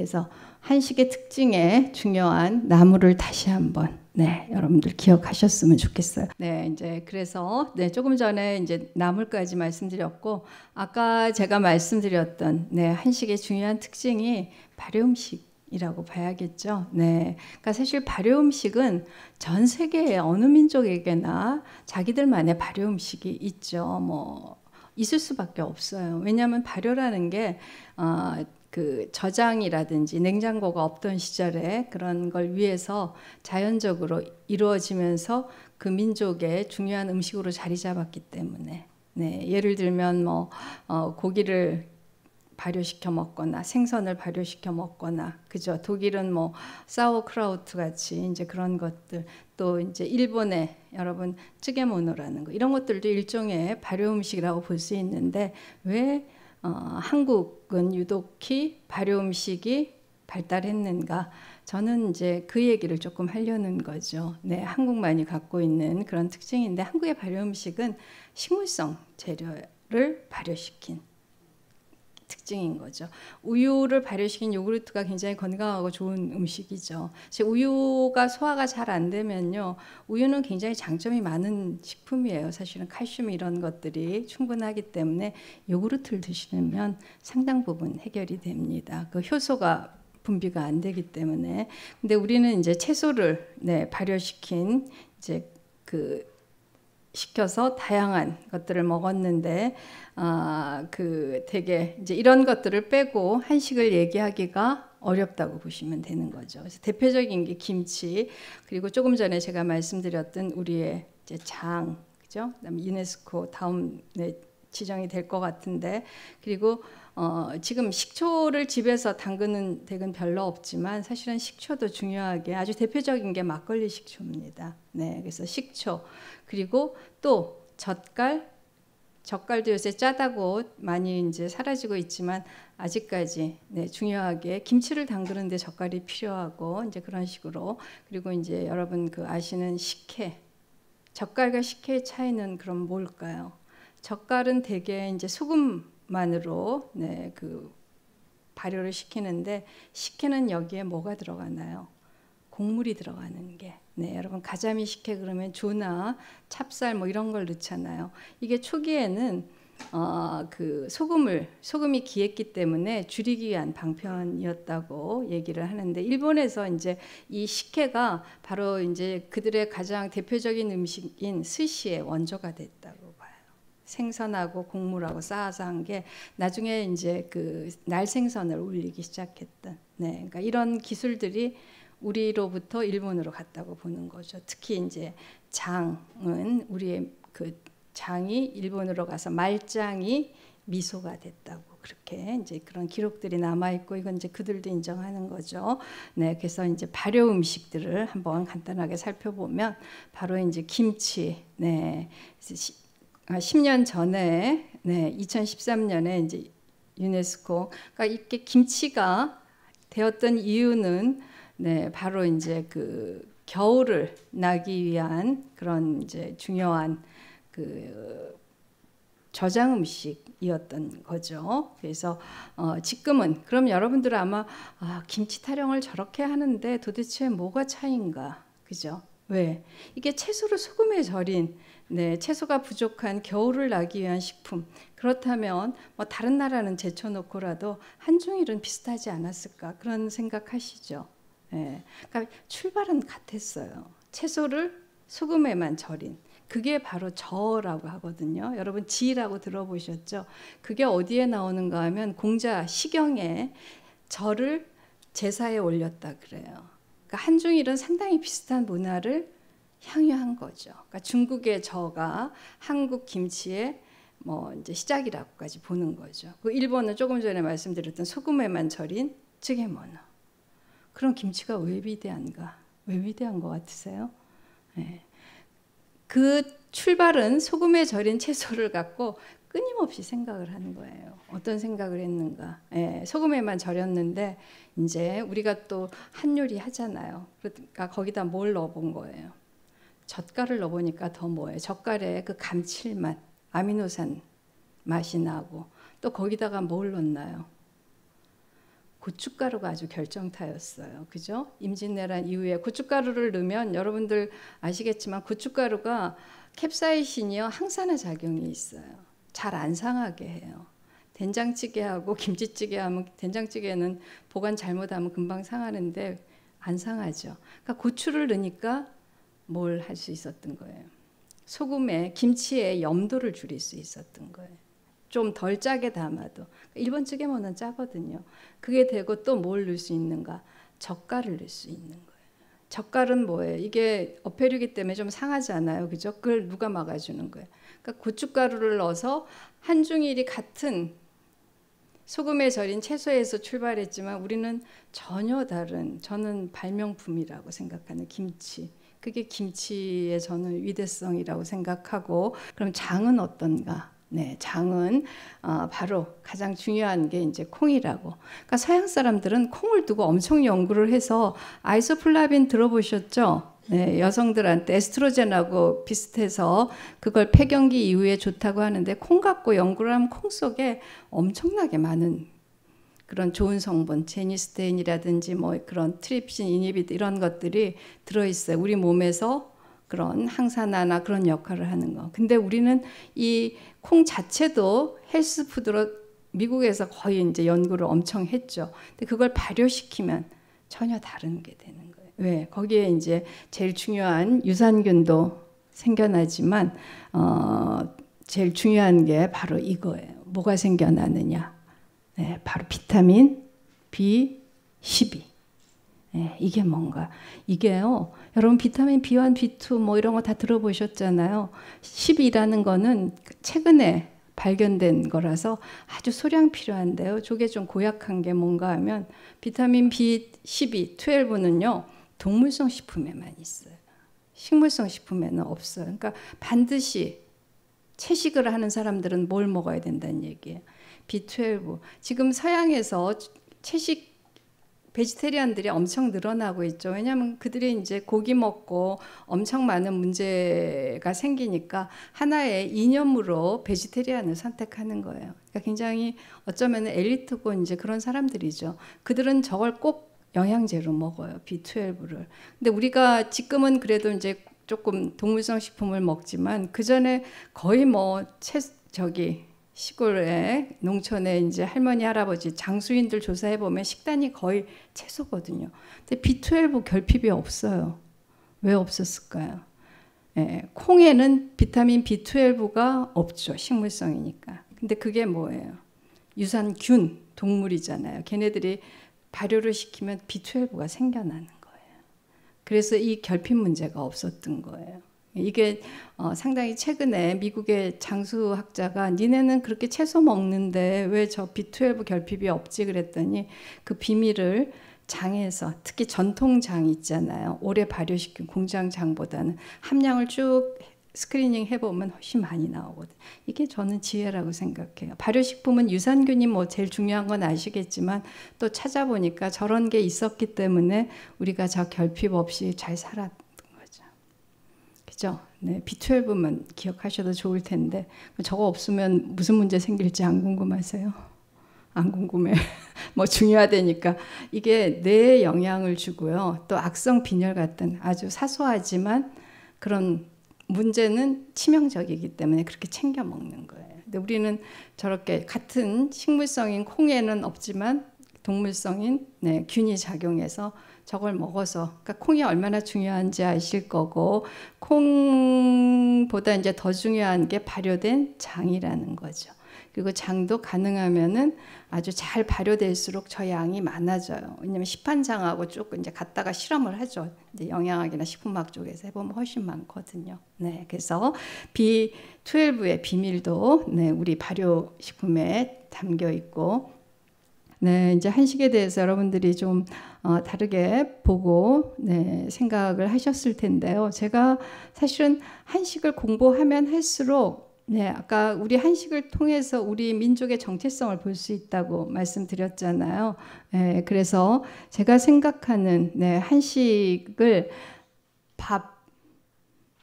그래서 한식의 특징에 중요한 나무를 다시 한번 네, 여러분들 기억하셨으면 좋겠어요. 네, 이제 그래서 네, 조금 전에 이제 나물까지 말씀드렸고 아까 제가 말씀드렸던 네, 한식의 중요한 특징이 발효음식 이라고 봐야겠죠. 네. 그러니까 사실 발효 음식은 전 세계의 어느 민족에게나 자기들만의 발효 음식이 있죠. 뭐 있을 수밖에 없어요. 왜냐하 발효라는 게 어, 그 저장이라든지 냉장고가 없던 시절에 그런 걸 위해서 자연적으로 이루어지면서 그 민족의 중요한 음식으로 자리 잡았기 때문에 네, 예를 들면 뭐 어, 고기를 발효시켜 먹거나 생선을 발효시켜 먹거나 그죠 독일은 뭐 사우크라우트 같이 이제 그런 것들 또 이제 일본의 여러분 쯔게모노라는 거 이런 것들도 일종의 발효 음식이라고 볼 수 있는데 왜 어, 한국은 유독히 발효 음식이 발달했는가? 저는 이제 그 얘기를 조금 하려는 거죠. 네, 한국만이 갖고 있는 그런 특징인데 한국의 발효 음식은 식물성 재료를 발효시킨 특징인 거죠. 우유를 발효시킨 요구르트가 굉장히 건강하고 좋은 음식이죠. 우유가 소화가 잘 안 되면요. 우유는 굉장히 장점이 많은 식품이에요. 사실은 칼슘 이런 것들이 충분하기 때문에 요구르트를 드시면 상당 부분 해결이 됩니다. 그 효소가 분비가 안 되기 때문에. 근데 우리는 이제 채소를 네, 발효시킨 이제 그 시켜서 다양한 것들을 먹었는데 아, 그 되게 이제 이런 것들을 빼고 한식을 얘기하기가 어렵다고 보시면 되는 거죠. 대표적인 게 김치 그리고 조금 전에 제가 말씀드렸던 우리의 이제 장 그죠? 그다음 유네스코 다음에 지정이 될 것 같은데 그리고 어, 지금 식초를 집에서 담그는 댁은 별로 없지만 사실은 식초도 중요하게 아주 대표적인 게 막걸리 식초입니다. 네, 그래서 식초 그리고 또 젓갈 젓갈도 요새 짜다고 많이 이제 사라지고 있지만 아직까지 네, 중요하게 김치를 담그는데 젓갈이 필요하고 이제 그런 식으로 그리고 이제 여러분 그 아시는 식혜 젓갈과 식혜의 차이는 그럼 뭘까요? 젓갈은 대개 이제 소금 만으로 네, 그 발효를 시키는데 식혜는 여기에 뭐가 들어가나요? 곡물이 들어가는 게. 네, 여러분 가자미 식혜 그러면 조나 찹쌀 뭐 이런 걸 넣잖아요. 이게 초기에는 어, 그 소금을 소금이 기했기 때문에 줄이기 위한 방편이었다고 얘기를 하는데 일본에서 이제 이 식혜가 바로 이제 그들의 가장 대표적인 음식인 스시의 원조가 됐다고 생선하고 곡물하고 쌓아서 한 게 나중에 이제 그 날생선을 올리기 시작했던 네 그러니까 이런 기술들이 우리로부터 일본으로 갔다고 보는 거죠. 특히 이제 장은 우리의 그 장이 일본으로 가서 말장이 미소가 됐다고 그렇게 이제 그런 기록들이 남아 있고 이건 이제 그들도 인정하는 거죠. 네, 그래서 이제 발효 음식들을 한번 간단하게 살펴보면 바로 이제 김치, 네, 아, 10년 전에 네, 2013년에 이제 유네스코 그러니까 이게 김치가 되었던 이유는 네, 바로 이제 그 겨울을 나기 위한 그런 이제 중요한 그 저장 음식이었던 거죠. 그래서 어 지금은 그럼 여러분들은 아마 아, 김치 타령을 저렇게 하는데 도대체 뭐가 차인가, 그죠? 왜? 이게 채소를 소금에 절인 네, 채소가 부족한 겨울을 나기 위한 식품. 그렇다면 뭐 다른 나라는 제쳐놓고라도 한중일은 비슷하지 않았을까 그런 생각하시죠. 네, 그러니까 출발은 같았어요. 채소를 소금에만 절인. 그게 바로 저라고 하거든요. 여러분 지라고 들어보셨죠? 그게 어디에 나오는가 하면 공자 시경에 절을 제사에 올렸다 그래요. 그러니까 한중일은 상당히 비슷한 문화를 향유한 거죠. 그러니까 중국의 저가 한국 김치의 뭐 이제 시작이라고까지 보는 거죠. 그 일본은 조금 전에 말씀드렸던 소금에만 절인 찌개모노. 그런 김치가 왜 위대한가? 왜 위대한 것 같으세요? 네. 그 출발은 소금에 절인 채소를 갖고 끊임없이 생각을 하는 거예요. 어떤 생각을 했는가. 예, 소금에만 절였는데 이제 우리가 또 한 요리 하잖아요. 그러니까 거기다 뭘 넣어본 거예요. 젓갈을 넣어보니까 더 뭐예요. 젓갈에 그 감칠맛, 아미노산 맛이 나고 또 거기다가 뭘 넣나요? 고춧가루가 아주 결정타였어요. 그죠? 임진왜란 이후에 고춧가루를 넣으면 여러분들 아시겠지만 고춧가루가 캡사이신이요 항산화 작용이 있어요. 잘안 상하게 해요. 된장찌개하고 *laughs* 김치찌개 하면 된장찌개는 보관 잘못하면 금방 상하는데 안 상하죠. 그러니까 고추를 넣으니까 뭘 할 수 있었던 거예요. 소금에 김치에 염도를 줄일 수 있었던 거예요. 좀 덜 짜게 담아도 일본 찌개면은 짜거든요. 그게 되고 또 뭘 넣을 수 있는가? 젓갈을 넣을 수 있는 거예요. 젓갈은 뭐예요? 이게 어패류기 때문에 좀 상하잖아요. 그죠? 그걸 누가 막아주는 거예요? 그러니까 고춧가루를 넣어서 한중일이 같은 소금에 절인 채소에서 출발했지만 우리는 전혀 다른 저는 발명품이라고 생각하는 김치. 그게 김치의 저는 위대성이라고 생각하고 그럼 장은 어떤가? 네, 장은 어, 바로 가장 중요한 게 이제 콩이라고. 그러니까 서양 사람들은 콩을 두고 엄청 연구를 해서 아이소플라빈 들어보셨죠? 네, 여성들한테 에스트로젠하고 비슷해서 그걸 폐경기 이후에 좋다고 하는데 콩 갖고 연구를 하면 콩 속에 엄청나게 많은 그런 좋은 성분, 제니스테인이라든지 뭐 그런 트립신, 이니비드 이런 것들이 들어있어요. 우리 몸에서 그런 항산화나 그런 역할을 하는 거. 근데 우리는 이 콩 자체도 헬스푸드로 미국에서 거의 이제 연구를 엄청 했죠. 근데 그걸 발효시키면 전혀 다른 게 되는 왜 네, 거기에 이제 제일 중요한 유산균도 생겨나지만 어, 제일 중요한 게 바로 이거예요. 뭐가 생겨나느냐? 네, 바로 비타민 B12. 네, 이게 뭔가 이게요. 여러분 비타민 B1, B2 뭐 이런 거 다 들어보셨잖아요. 12라는 거는 최근에 발견된 거라서 아주 소량 필요한데요. 저게 좀 고약한 게 뭔가 하면 비타민 B12, 12는요. 동물성 식품에만 있어요. 식물성 식품에는 없어요. 그러니까 반드시 채식을 하는 사람들은 뭘 먹어야 된다는 얘기예요. B12. 지금 서양에서 채식 베지테리안들이 엄청 늘어나고 있죠. 왜냐하면 그들이 이제 고기 먹고 엄청 많은 문제가 생기니까 하나의 이념으로 베지테리안을 선택하는 거예요. 그러니까 굉장히 어쩌면 엘리트고 이제 그런 사람들이죠. 그들은 저걸 꼭 영양제로 먹어요. B12를. 근데 우리가 지금은 그래도 이제 조금 동물성 식품을 먹지만 그 전에 거의 뭐 채, 저기 시골에 농촌에 이제 할머니 할아버지 장수인들 조사해 보면 식단이 거의 채소거든요. 근데 B12 결핍이 없어요. 왜 없었을까요? 예, 콩에는 비타민 B12가 없죠. 식물성이니까. 근데 그게 뭐예요? 유산균 동물이잖아요. 걔네들이 발효를 시키면 B12가 생겨나는 거예요. 그래서 이 결핍 문제가 없었던 거예요. 이게 어, 상당히 최근에 미국의 장수학자가 니네는 그렇게 채소 먹는데 왜 저 B12 결핍이 없지 그랬더니 그 비밀을 장에서 특히 전통장 있잖아요. 오래 발효시킨 공장장보다는 함량을 쭉 스크리닝 해보면 훨씬 많이 나오거든. 이게 저는 지혜라고 생각해요. 발효식품은 유산균이 뭐 제일 중요한 건 아시겠지만 또 찾아보니까 저런 게 있었기 때문에 우리가 저 결핍 없이 잘 살았던 거죠. 그죠? 네, B12만 기억하셔도 좋을 텐데 저거 없으면 무슨 문제 생길지 안 궁금하세요? 안 궁금해. *laughs* 뭐 중요하다니까 이게 뇌에 영향을 주고요. 또 악성 빈혈 같은 아주 사소하지만 그런 문제는 치명적이기 때문에 그렇게 챙겨 먹는 거예요. 근데 우리는 저렇게 같은 식물성인 콩에는 없지만 동물성인 네, 균이 작용해서 저걸 먹어서 그러니까 콩이 얼마나 중요한지 아실 거고 콩보다 이제 더 중요한 게 발효된 장이라는 거죠. 그리고 장도 가능하면은 아주 잘 발효될수록 저 양이 많아져요. 왜냐면 시판장하고 쭉 이제 갔다가 실험을 하죠. 이제 영양학이나 식품학 쪽에서 해보면 훨씬 많거든요. 네, 그래서 B12의 비밀도 네, 우리 발효 식품에 담겨 있고 네, 이제 한식에 대해서 여러분들이 좀 어, 다르게 보고 네, 생각을 하셨을 텐데요. 제가 사실은 한식을 공부하면 할수록 네, 아까 우리 한식을 통해서 우리 민족의 정체성을 볼 수 있다고 말씀드렸잖아요. 네, 그래서 제가 생각하는 네, 한식을 밥,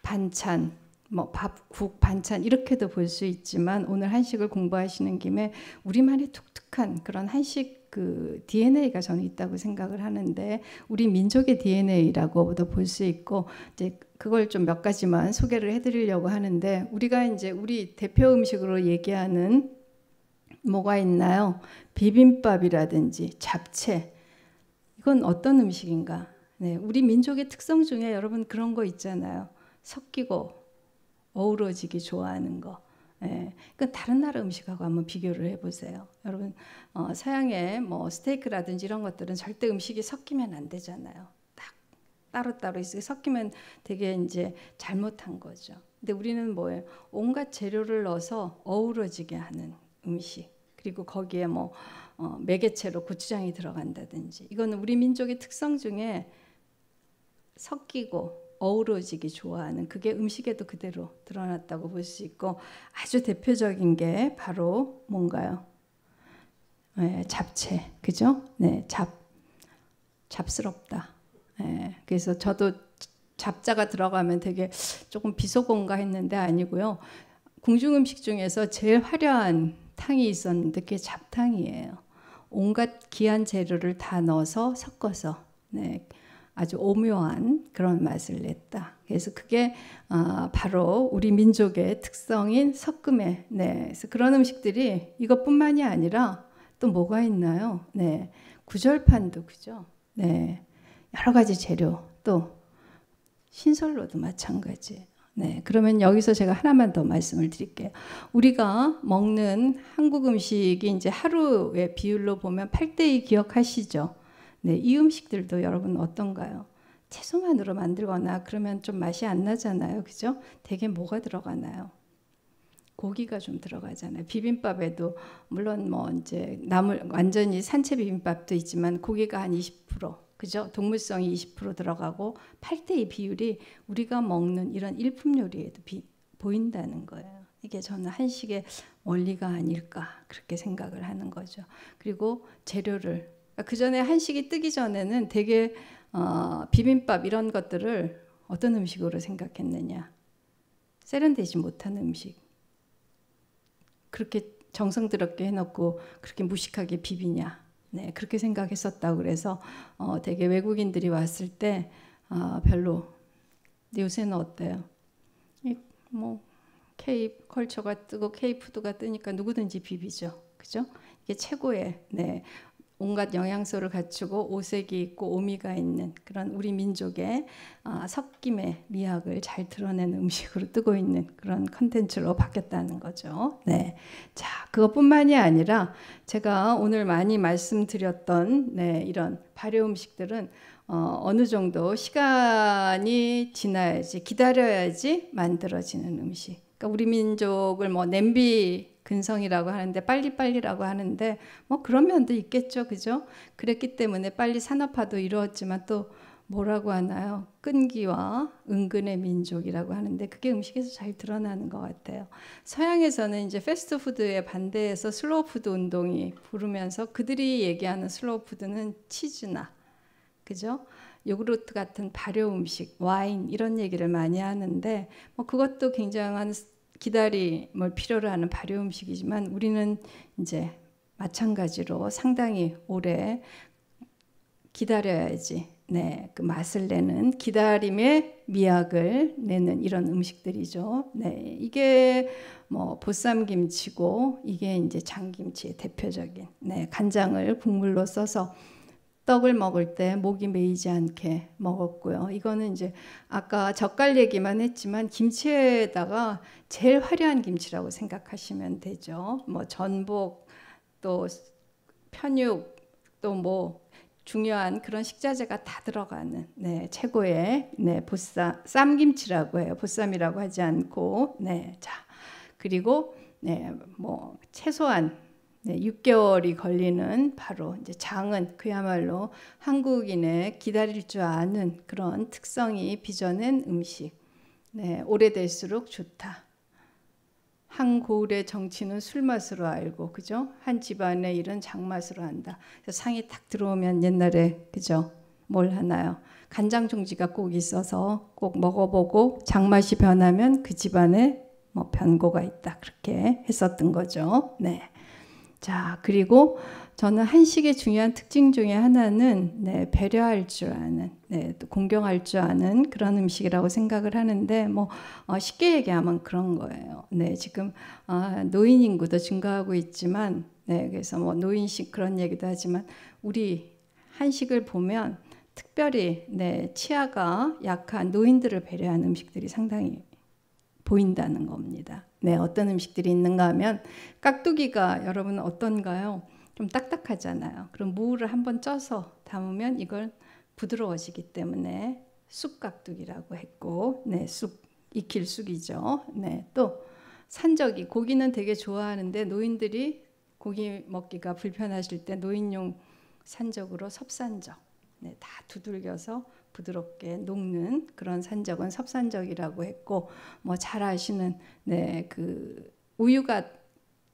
반찬, 뭐 밥, 국, 반찬 이렇게도 볼 수 있지만 오늘 한식을 공부하시는 김에 우리만의 독특한 그런 한식 그 DNA가 저는 있다고 생각을 하는데 우리 민족의 DNA라고도 볼 수 있고 이제 그걸 좀 몇 가지만 소개를 해드리려고 하는데 우리가 이제 우리 대표 음식으로 얘기하는 뭐가 있나요? 비빔밥이라든지 잡채 이건 어떤 음식인가? 네, 우리 민족의 특성 중에 여러분 그런 거 있잖아요. 섞이고 어우러지기 좋아하는 거. 예, 그러니까 다른 나라 음식하고 한번 비교를 해보세요. 여러분 어, 서양의 뭐 스테이크라든지 이런 것들은 절대 음식이 섞이면 안 되잖아요. 따로따로 섞이면 되게 이제 잘못한 거죠. 근데 우리는 뭐예요? 온갖 재료를 넣어서 어우러지게 하는 음식. 그리고 거기에 뭐 어, 매개체로 고추장이 들어간다든지. 이거는 우리 민족의 특성 중에 섞이고 어우러지기 좋아하는 그게 음식에도 그대로 드러났다고 볼 수 있고 아주 대표적인 게 바로 뭔가요? 네, 잡채, 그죠? 네, 잡 잡스럽다. 네, 그래서 저도 잡자가 들어가면 되게 조금 비속어인가 했는데 아니고요. 궁중 음식 중에서 제일 화려한 탕이 있었는데 그게 잡탕이에요. 온갖 귀한 재료를 다 넣어서 섞어서 네, 아주 오묘한 그런 맛을 냈다. 그래서 그게 어, 바로 우리 민족의 특성인 섞음에 네, 그래서 그런 음식들이 이것뿐만이 아니라 또 뭐가 있나요? 네, 구절판도 그죠? 네. 여러 가지 재료 또 신설로도 마찬가지. 네, 그러면 여기서 제가 하나만 더 말씀을 드릴게요. 우리가 먹는 한국 음식이 이제 하루의 비율로 보면 8대2 기억하시죠? 네, 이 음식들도 여러분 어떤가요? 채소만으로 만들거나 그러면 좀 맛이 안 나잖아요. 그죠? 대개 뭐가 들어가나요? 고기가 좀 들어가잖아요. 비빔밥에도 물론 뭐 이제 나물 완전히 산채 비빔밥도 있지만 고기가 한20% 그죠? 동물성이 20% 들어가고 8대2 비율이 우리가 먹는 이런 일품 요리에도 비, 보인다는 거예요. 이게 저는 한식의 원리가 아닐까 그렇게 생각을 하는 거죠. 그리고 재료를 그러니까 그 전에 한식이 뜨기 전에는 되게 어, 비빔밥 이런 것들을 어떤 음식으로 생각했느냐 세련되지 못한 음식 그렇게 정성스럽게 해놓고 그렇게 무식하게 비비냐 네, 그렇게 생각했었다고 그래서 어, 되게 외국인들이 왔을 때 아, 별로 요새는 어때요? 뭐 K 컬처가 뜨고 K 푸드가 뜨니까 누구든지 비비죠. 그죠? 이게 최고의 네, 온갖 영양소를 갖추고 오색이 있고 오미가 있는 그런 우리 민족의 아, 섞임의 미학을 잘드러낸 *laughs* 음식으로 뜨고 있는 그런 컨텐츠로 바뀌었다는 거죠. 네. 자, 그것뿐만이 아니라 제가 오늘 많이 말씀드렸던 네, 이런 발효 음식들은 어, 어느 정도 시간이 지나야지 기다려야지 만들어지는 음식. 그러니까 우리 민족을 뭐 냄비 근성이라고 하는데 빨리빨리라고 하는데 뭐 그런 면도 있겠죠. 그죠? 그랬기 때문에 빨리 산업화도 이루었지만 또 뭐라고 하나요? 끈기와 은근의 민족이라고 하는데 그게 음식에서 잘 드러나는 것 같아요. 서양에서는 이제 패스트푸드에 반대해서 슬로우푸드 운동이 부르면서 그들이 얘기하는 슬로우푸드는 치즈나 그죠? 요구르트 같은 발효 음식, 와인 이런 얘기를 많이 하는데 뭐 그것도 굉장한 기다림을 필요로 하는 발효 음식이지만 우리는 이제 마찬가지로 상당히 오래 기다려야지 네, 그 맛을 내는 기다림의 미약을 내는 이런 음식들이죠. 네, 이게 뭐 보쌈김치고 이게 이제 장김치의 대표적인 네, 간장을 국물로 써서 떡을 먹을 때 목이 메이지 않게 먹었고요. 이거는 이제 아까 젓갈 얘기만 했지만 김치에다가 제일 화려한 김치라고 생각하시면 되죠. 뭐 전복 또 편육 또 뭐 중요한 그런 식자재가 다 들어가는 네, 최고의 네, 보쌈 쌈김치라고 해요. 보쌈이라고 하지 않고 네. 자. 그리고 네, 뭐 최소한 네, 6개월이 걸리는 바로 이제 장은 그야말로 한국인의 기다릴 줄 아는 그런 특성이 빚어낸 음식. 네, 오래될수록 좋다. 한 고을의 정치는 술맛으로 알고, 그죠? 한 집안의 일은 장맛으로 한다. 상이 탁 들어오면 옛날에, 그죠? 뭘 하나요? 간장 종지가 꼭 있어서 꼭 먹어보고 장맛이 변하면 그 집안에 뭐 변고가 있다. 그렇게 했었던 거죠. 네. 자, 그리고 저는 한식의 중요한 특징 중에 하나는 네, 배려할 줄 아는, 네, 또 공경할 줄 아는 그런 음식이라고 생각을 하는데 뭐 어, 쉽게 얘기하면 그런 거예요. 네, 지금 어, 노인 인구도 증가하고 있지만, 네, 그래서 뭐 노인식 그런 얘기도 하지만 우리 한식을 보면 특별히 네, 치아가 약한 노인들을 배려한 음식들이 상당히 보인다는 겁니다. 네, 어떤 음식들이 있는가 하면 깍두기가 여러분 어떤가요? 좀 딱딱하잖아요. 그럼 무를 한번 쪄서 담으면 이걸 부드러워지기 때문에 쑥깍두기라고 했고, 네, 쑥 익힐 쑥이죠. 네, 또 산적이 고기는 되게 좋아하는데 노인들이 고기 먹기가 불편하실 때 노인용 산적으로 섭산적, 네, 다 두들겨서 부드럽게 녹는 그런 산적은 섭산적이라고 했고 뭐 잘 아시는 네 그 우유가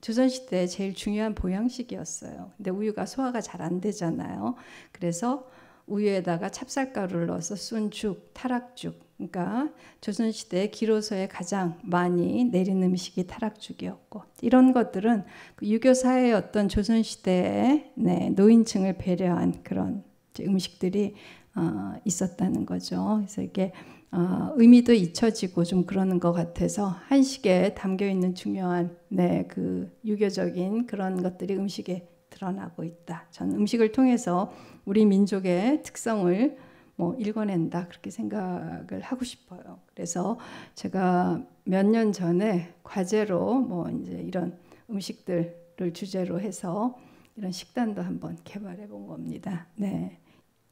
조선시대에 제일 중요한 보양식이었어요. 근데 우유가 소화가 잘 안 되잖아요. 그래서 우유에다가 찹쌀가루를 넣어서 쏜 죽, 타락죽. 그러니까 조선시대 기로서에 가장 많이 내린 음식이 타락죽이었고 이런 것들은 그 유교사회의 어떤 조선시대의 네, 노인층을 배려한 그런 음식들이 어, 있었다는 거죠. 그래서 이게 어, 의미도 잊혀지고 좀 그러는 것 같아서 한식에 담겨 있는 중요한 네, 그 유교적인 그런 것들이 음식에 드러나고 있다. 전 음식을 통해서 우리 민족의 특성을 뭐 읽어낸다 그렇게 생각을 하고 싶어요. 그래서 제가 몇 년 전에 과제로 뭐 이제 이런 음식들을 주제로 해서 이런 식단도 한번 개발해 본 겁니다. 네.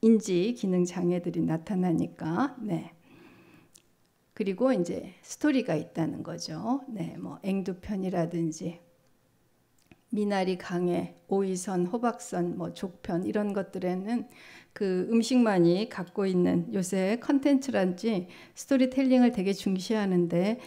인지 기능 장애들이 나타나니까 네. 그리고 이제 스토리가 있다는 거죠. 네, 뭐 앵두편이라든지 미나리 강해, 오이선, 호박선, 뭐 족편 이런 것들에는 그 음식만이 갖고 있는 요새 컨텐츠란지 스토리텔링을 되게 중시하는데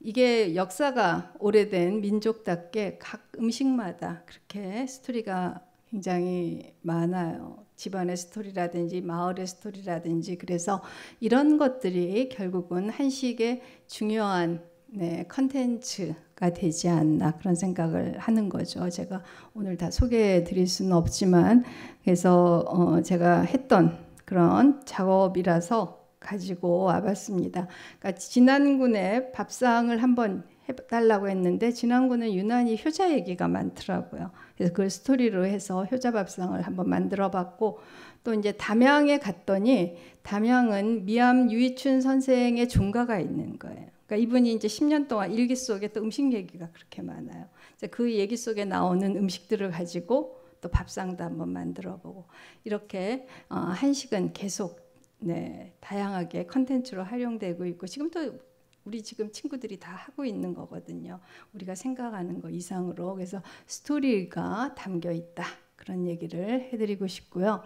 이게 역사가 오래된 민족답게 각 음식마다 그렇게 스토리가 굉장히 많아요. 집안의 스토리라든지 마을의 스토리라든지 그래서 이런 것들이 결국은 한식의 중요한 네, 컨텐츠가 되지 않나 그런 생각을 하는 거죠. 제가 오늘 다 소개해 드릴 수는 없지만 그래서 어, 제가 했던 그런 작업이라서 가지고 와봤습니다. 그러니까 지난군에 밥상을 한번 해달라고 했는데 지난번에 유난히 효자 얘기가 많더라고요. 그래서 그걸 스토리로 해서 효자밥상을 한번 만들어봤고 또 이제 담양에 갔더니 담양은 미암 유이춘 선생의 종가가 있는 거예요. 그러니까 이분이 이제 10년 동안 일기 속에 또 음식 얘기가 그렇게 많아요. 그 얘기 속에 나오는 음식들을 가지고 또 밥상도 한번 만들어보고 이렇게 어, 한식은 계속 네, 다양하게 컨텐츠로 활용되고 있고 지금 도 우리 지금 친구들이 다 하고 있는 거거든요. 우리가 생각하는 거 이상으로 그래서 스토리가 담겨 있다 그런 얘기를 해드리고 싶고요.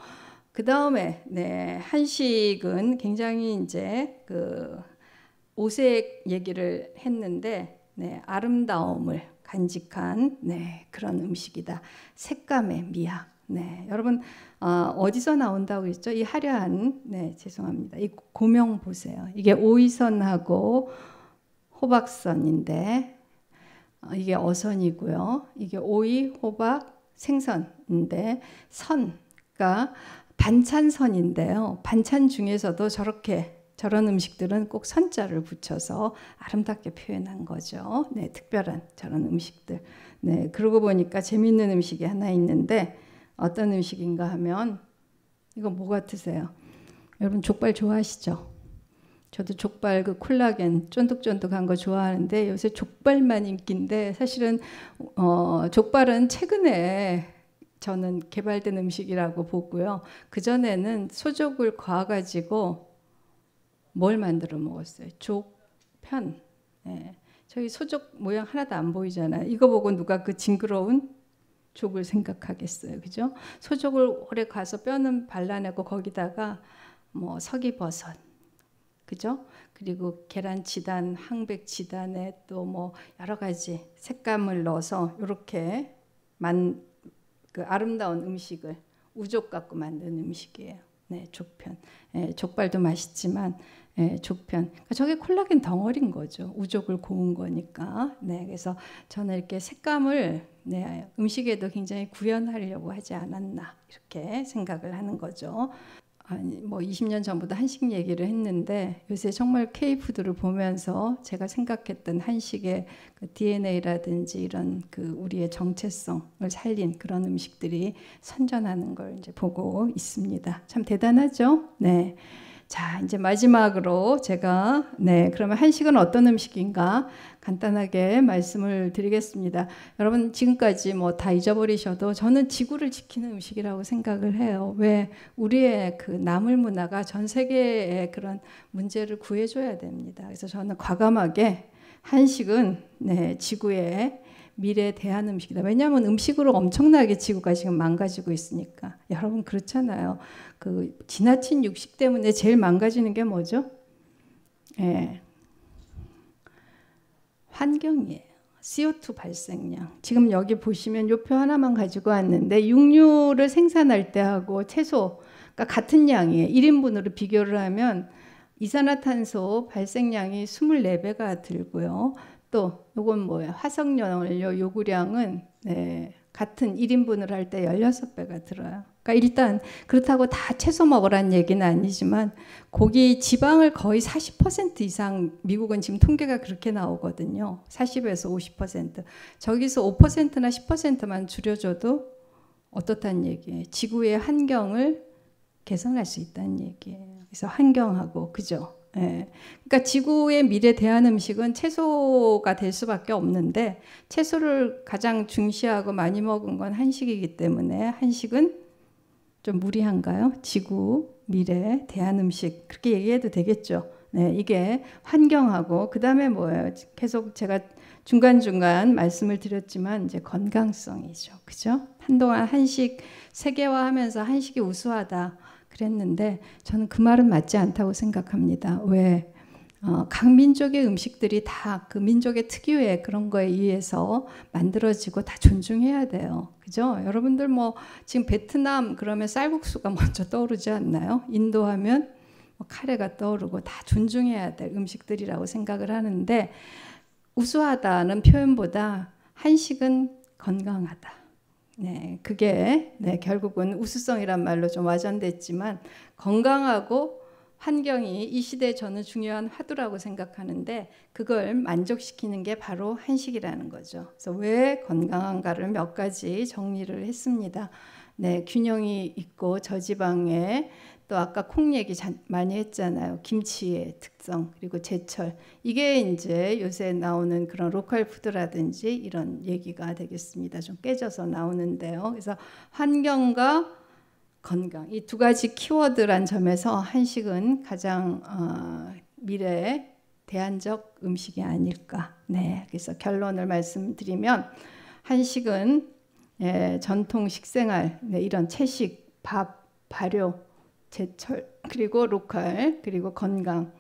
그 다음에 네 한식은 굉장히 이제 그 오색 얘기를 했는데 네 아름다움을 간직한 네 그런 음식이다. 색감의 미학. 네, 여러분 어, 어 디서 나온다고 했죠? 이 화려한 네 죄송합니다. 이 고명 보세요. 이게 오이선하고 호박선인데 어, 이게 어선이고요. 이게 오이, 호박, 생선인데 선가 반찬선인데요. 반찬 중에서도 저렇게 저런 음식들은 꼭 선자를 붙여서 아름답게 표현한 거죠. 네, 특별한 저런 음식들. 네, 그러고 보니까 재미있는 음식이 하나 있는데 어떤 음식인가 하면 이거 뭐 같으세요? 여러분 족발 좋아하시죠? 저도 족발 그 콜라겐 쫀득쫀득한 거 좋아하는데 요새 족발만 인기인데 사실은 어, 족발은 최근에 저는 개발된 음식이라고 보고요. 그 전에는 소족을 과 가지고 뭘 만들어 먹었어요? 족편. 예. 저희 소족 모양 하나도 안 보이잖아요. 이거 보고 누가 그 징그러운 족을 생각하겠어요. 그죠? 소족을 오래 가서 뼈는 발라내고 거기다가 뭐 서기버섯, 그죠? 그리고 계란 지단, 항백 지단에 또 뭐 여러 가지 색감을 넣어서 이렇게 만, 그 아름다운 음식을 우족 갖고 만든 음식이에요. 네, 족편. 예, 족발도 맛있지만 예, 족편. 그러니까 저게 콜라겐 덩어리인 거죠. 우족을 고운 거니까. 네, 그래서 저는 이렇게 색감을 네, 음식에도 굉장히 구현하려고 하지 않았나 이렇게 생각을 하는 거죠. 아니, 뭐 20년 전부터 한식 얘기를 했는데 요새 정말 K푸드를 보면서 제가 생각했던 한식의 그 DNA라든지 이런 그 우리의 정체성을 살린 그런 음식들이 선전하는 걸 이제 보고 있습니다. 참 대단하죠? 네. 자, 이제 마지막으로 제가 네, 그러면 한식은 어떤 음식인가? 간단하게 말씀을 드리겠습니다. 여러분 지금까지 뭐 다 잊어버리셔도 저는 지구를 지키는 음식이라고 생각을 해요. 왜 우리의 그 나물 문화가 전 세계의 그런 문제를 구해줘야 됩니다. 그래서 저는 과감하게 한식은 네, 지구의 미래에 대한 음식이다. 왜냐하면 음식으로 엄청나게 지구가 지금 망가지고 있으니까. 여러분 그렇잖아요. 그 지나친 육식 때문에 제일 망가지는 게 뭐죠? 예, 환경이에요. CO2 발생량. 지금 여기 보시면 요 표 하나만 가지고 왔는데 육류를 생산할 때하고 채소 그러니까 같은 양이에요. 1인분으로 비교를 하면 이산화탄소 발생량이 24배가 들고요. 또 요건 뭐예요? 화석연료 요구량은 네, 같은 1인분을 할 때 16배가 들어요. 그러니까 일단 그렇다고 다 채소 먹으라는 얘기는 아니지만 고기 지방을 거의 40% 이상 미국은 지금 통계가 그렇게 나오거든요. 40에서 50%. 저기서 5%나 10%만 줄여줘도 어떻다는 얘기예요. 지구의 환경을 개선할 수 있다는 얘기예요. 그래서 환경하고 그죠? 예. 그러니까 지구의 미래 대한 음식은 채소가 될 수밖에 없는데 채소를 가장 중시하고 많이 먹은 건 한식이기 때문에 한식은 좀 무리한가요? 지구, 미래, 대한 음식 그렇게 얘기해도 되겠죠. 네, 이게 환경하고 그다음에 뭐예요? 계속 제가 중간중간 말씀을 드렸지만 이제 건강성이죠. 그죠? 한동안 한식 세계화하면서 한식이 우수하다 그랬는데 저는 그 말은 맞지 않다고 생각합니다. 왜? 어, 각 민족의 음식들이 다 그 민족의 특유의 그런 거에 의해서 만들어지고 다 존중해야 돼요. 그죠? 여러분들 뭐 지금 베트남 그러면 쌀국수가 *laughs* 먼저 떠오르지 않나요? 인도 하면 뭐 카레가 떠오르고 다 존중해야 될 음식들이라고 생각을 하는데 우수하다는 표현보다 한식은 건강하다. 네, 그게 네, 결국은 우수성이란 말로 좀 와전됐지만 건강하고 환경이 이 시대에 저는 중요한 화두라고 생각하는데 그걸 만족시키는 게 바로 한식이라는 거죠. 그래서 왜 건강한가를 몇 가지 정리를 했습니다. 네, 균형이 있고 저지방에 또 아까 콩 얘기 많이 했잖아요. 김치의 특성 그리고 제철 이게 이제 요새 나오는 그런 로컬 푸드라든지 이런 얘기가 되겠습니다. 좀 깨져서 나오는데요. 그래서 환경과 건강 이 두 가지 키워드란 점에서 한식은 가장 어, 미래의 대안적 음식이 아닐까. 네, 그래서 결론을 말씀드리면 한식은 예, 전통 식생활 네, 이런 채식, 밥, 발효, 제철 그리고 로컬 그리고 건강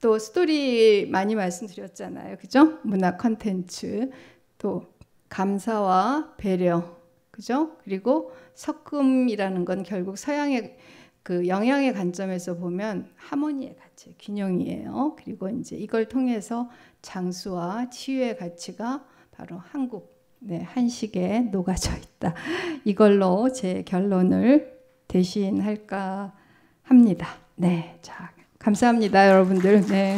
또 스토리 많이 말씀드렸잖아요, 그죠? 문화 컨텐츠 또 감사와 배려 그죠? 그리고 석금이라는 건 결국 서양의 그 영양의 관점에서 보면 하모니의 가치, 균형이에요. 그리고 이제 이걸 통해서 장수와 치유의 가치가 바로 한국 네, 한식에 녹아져 있다. 이걸로 제 결론을 대신할까 합니다. 네, 자 감사합니다, 여러분들. 네.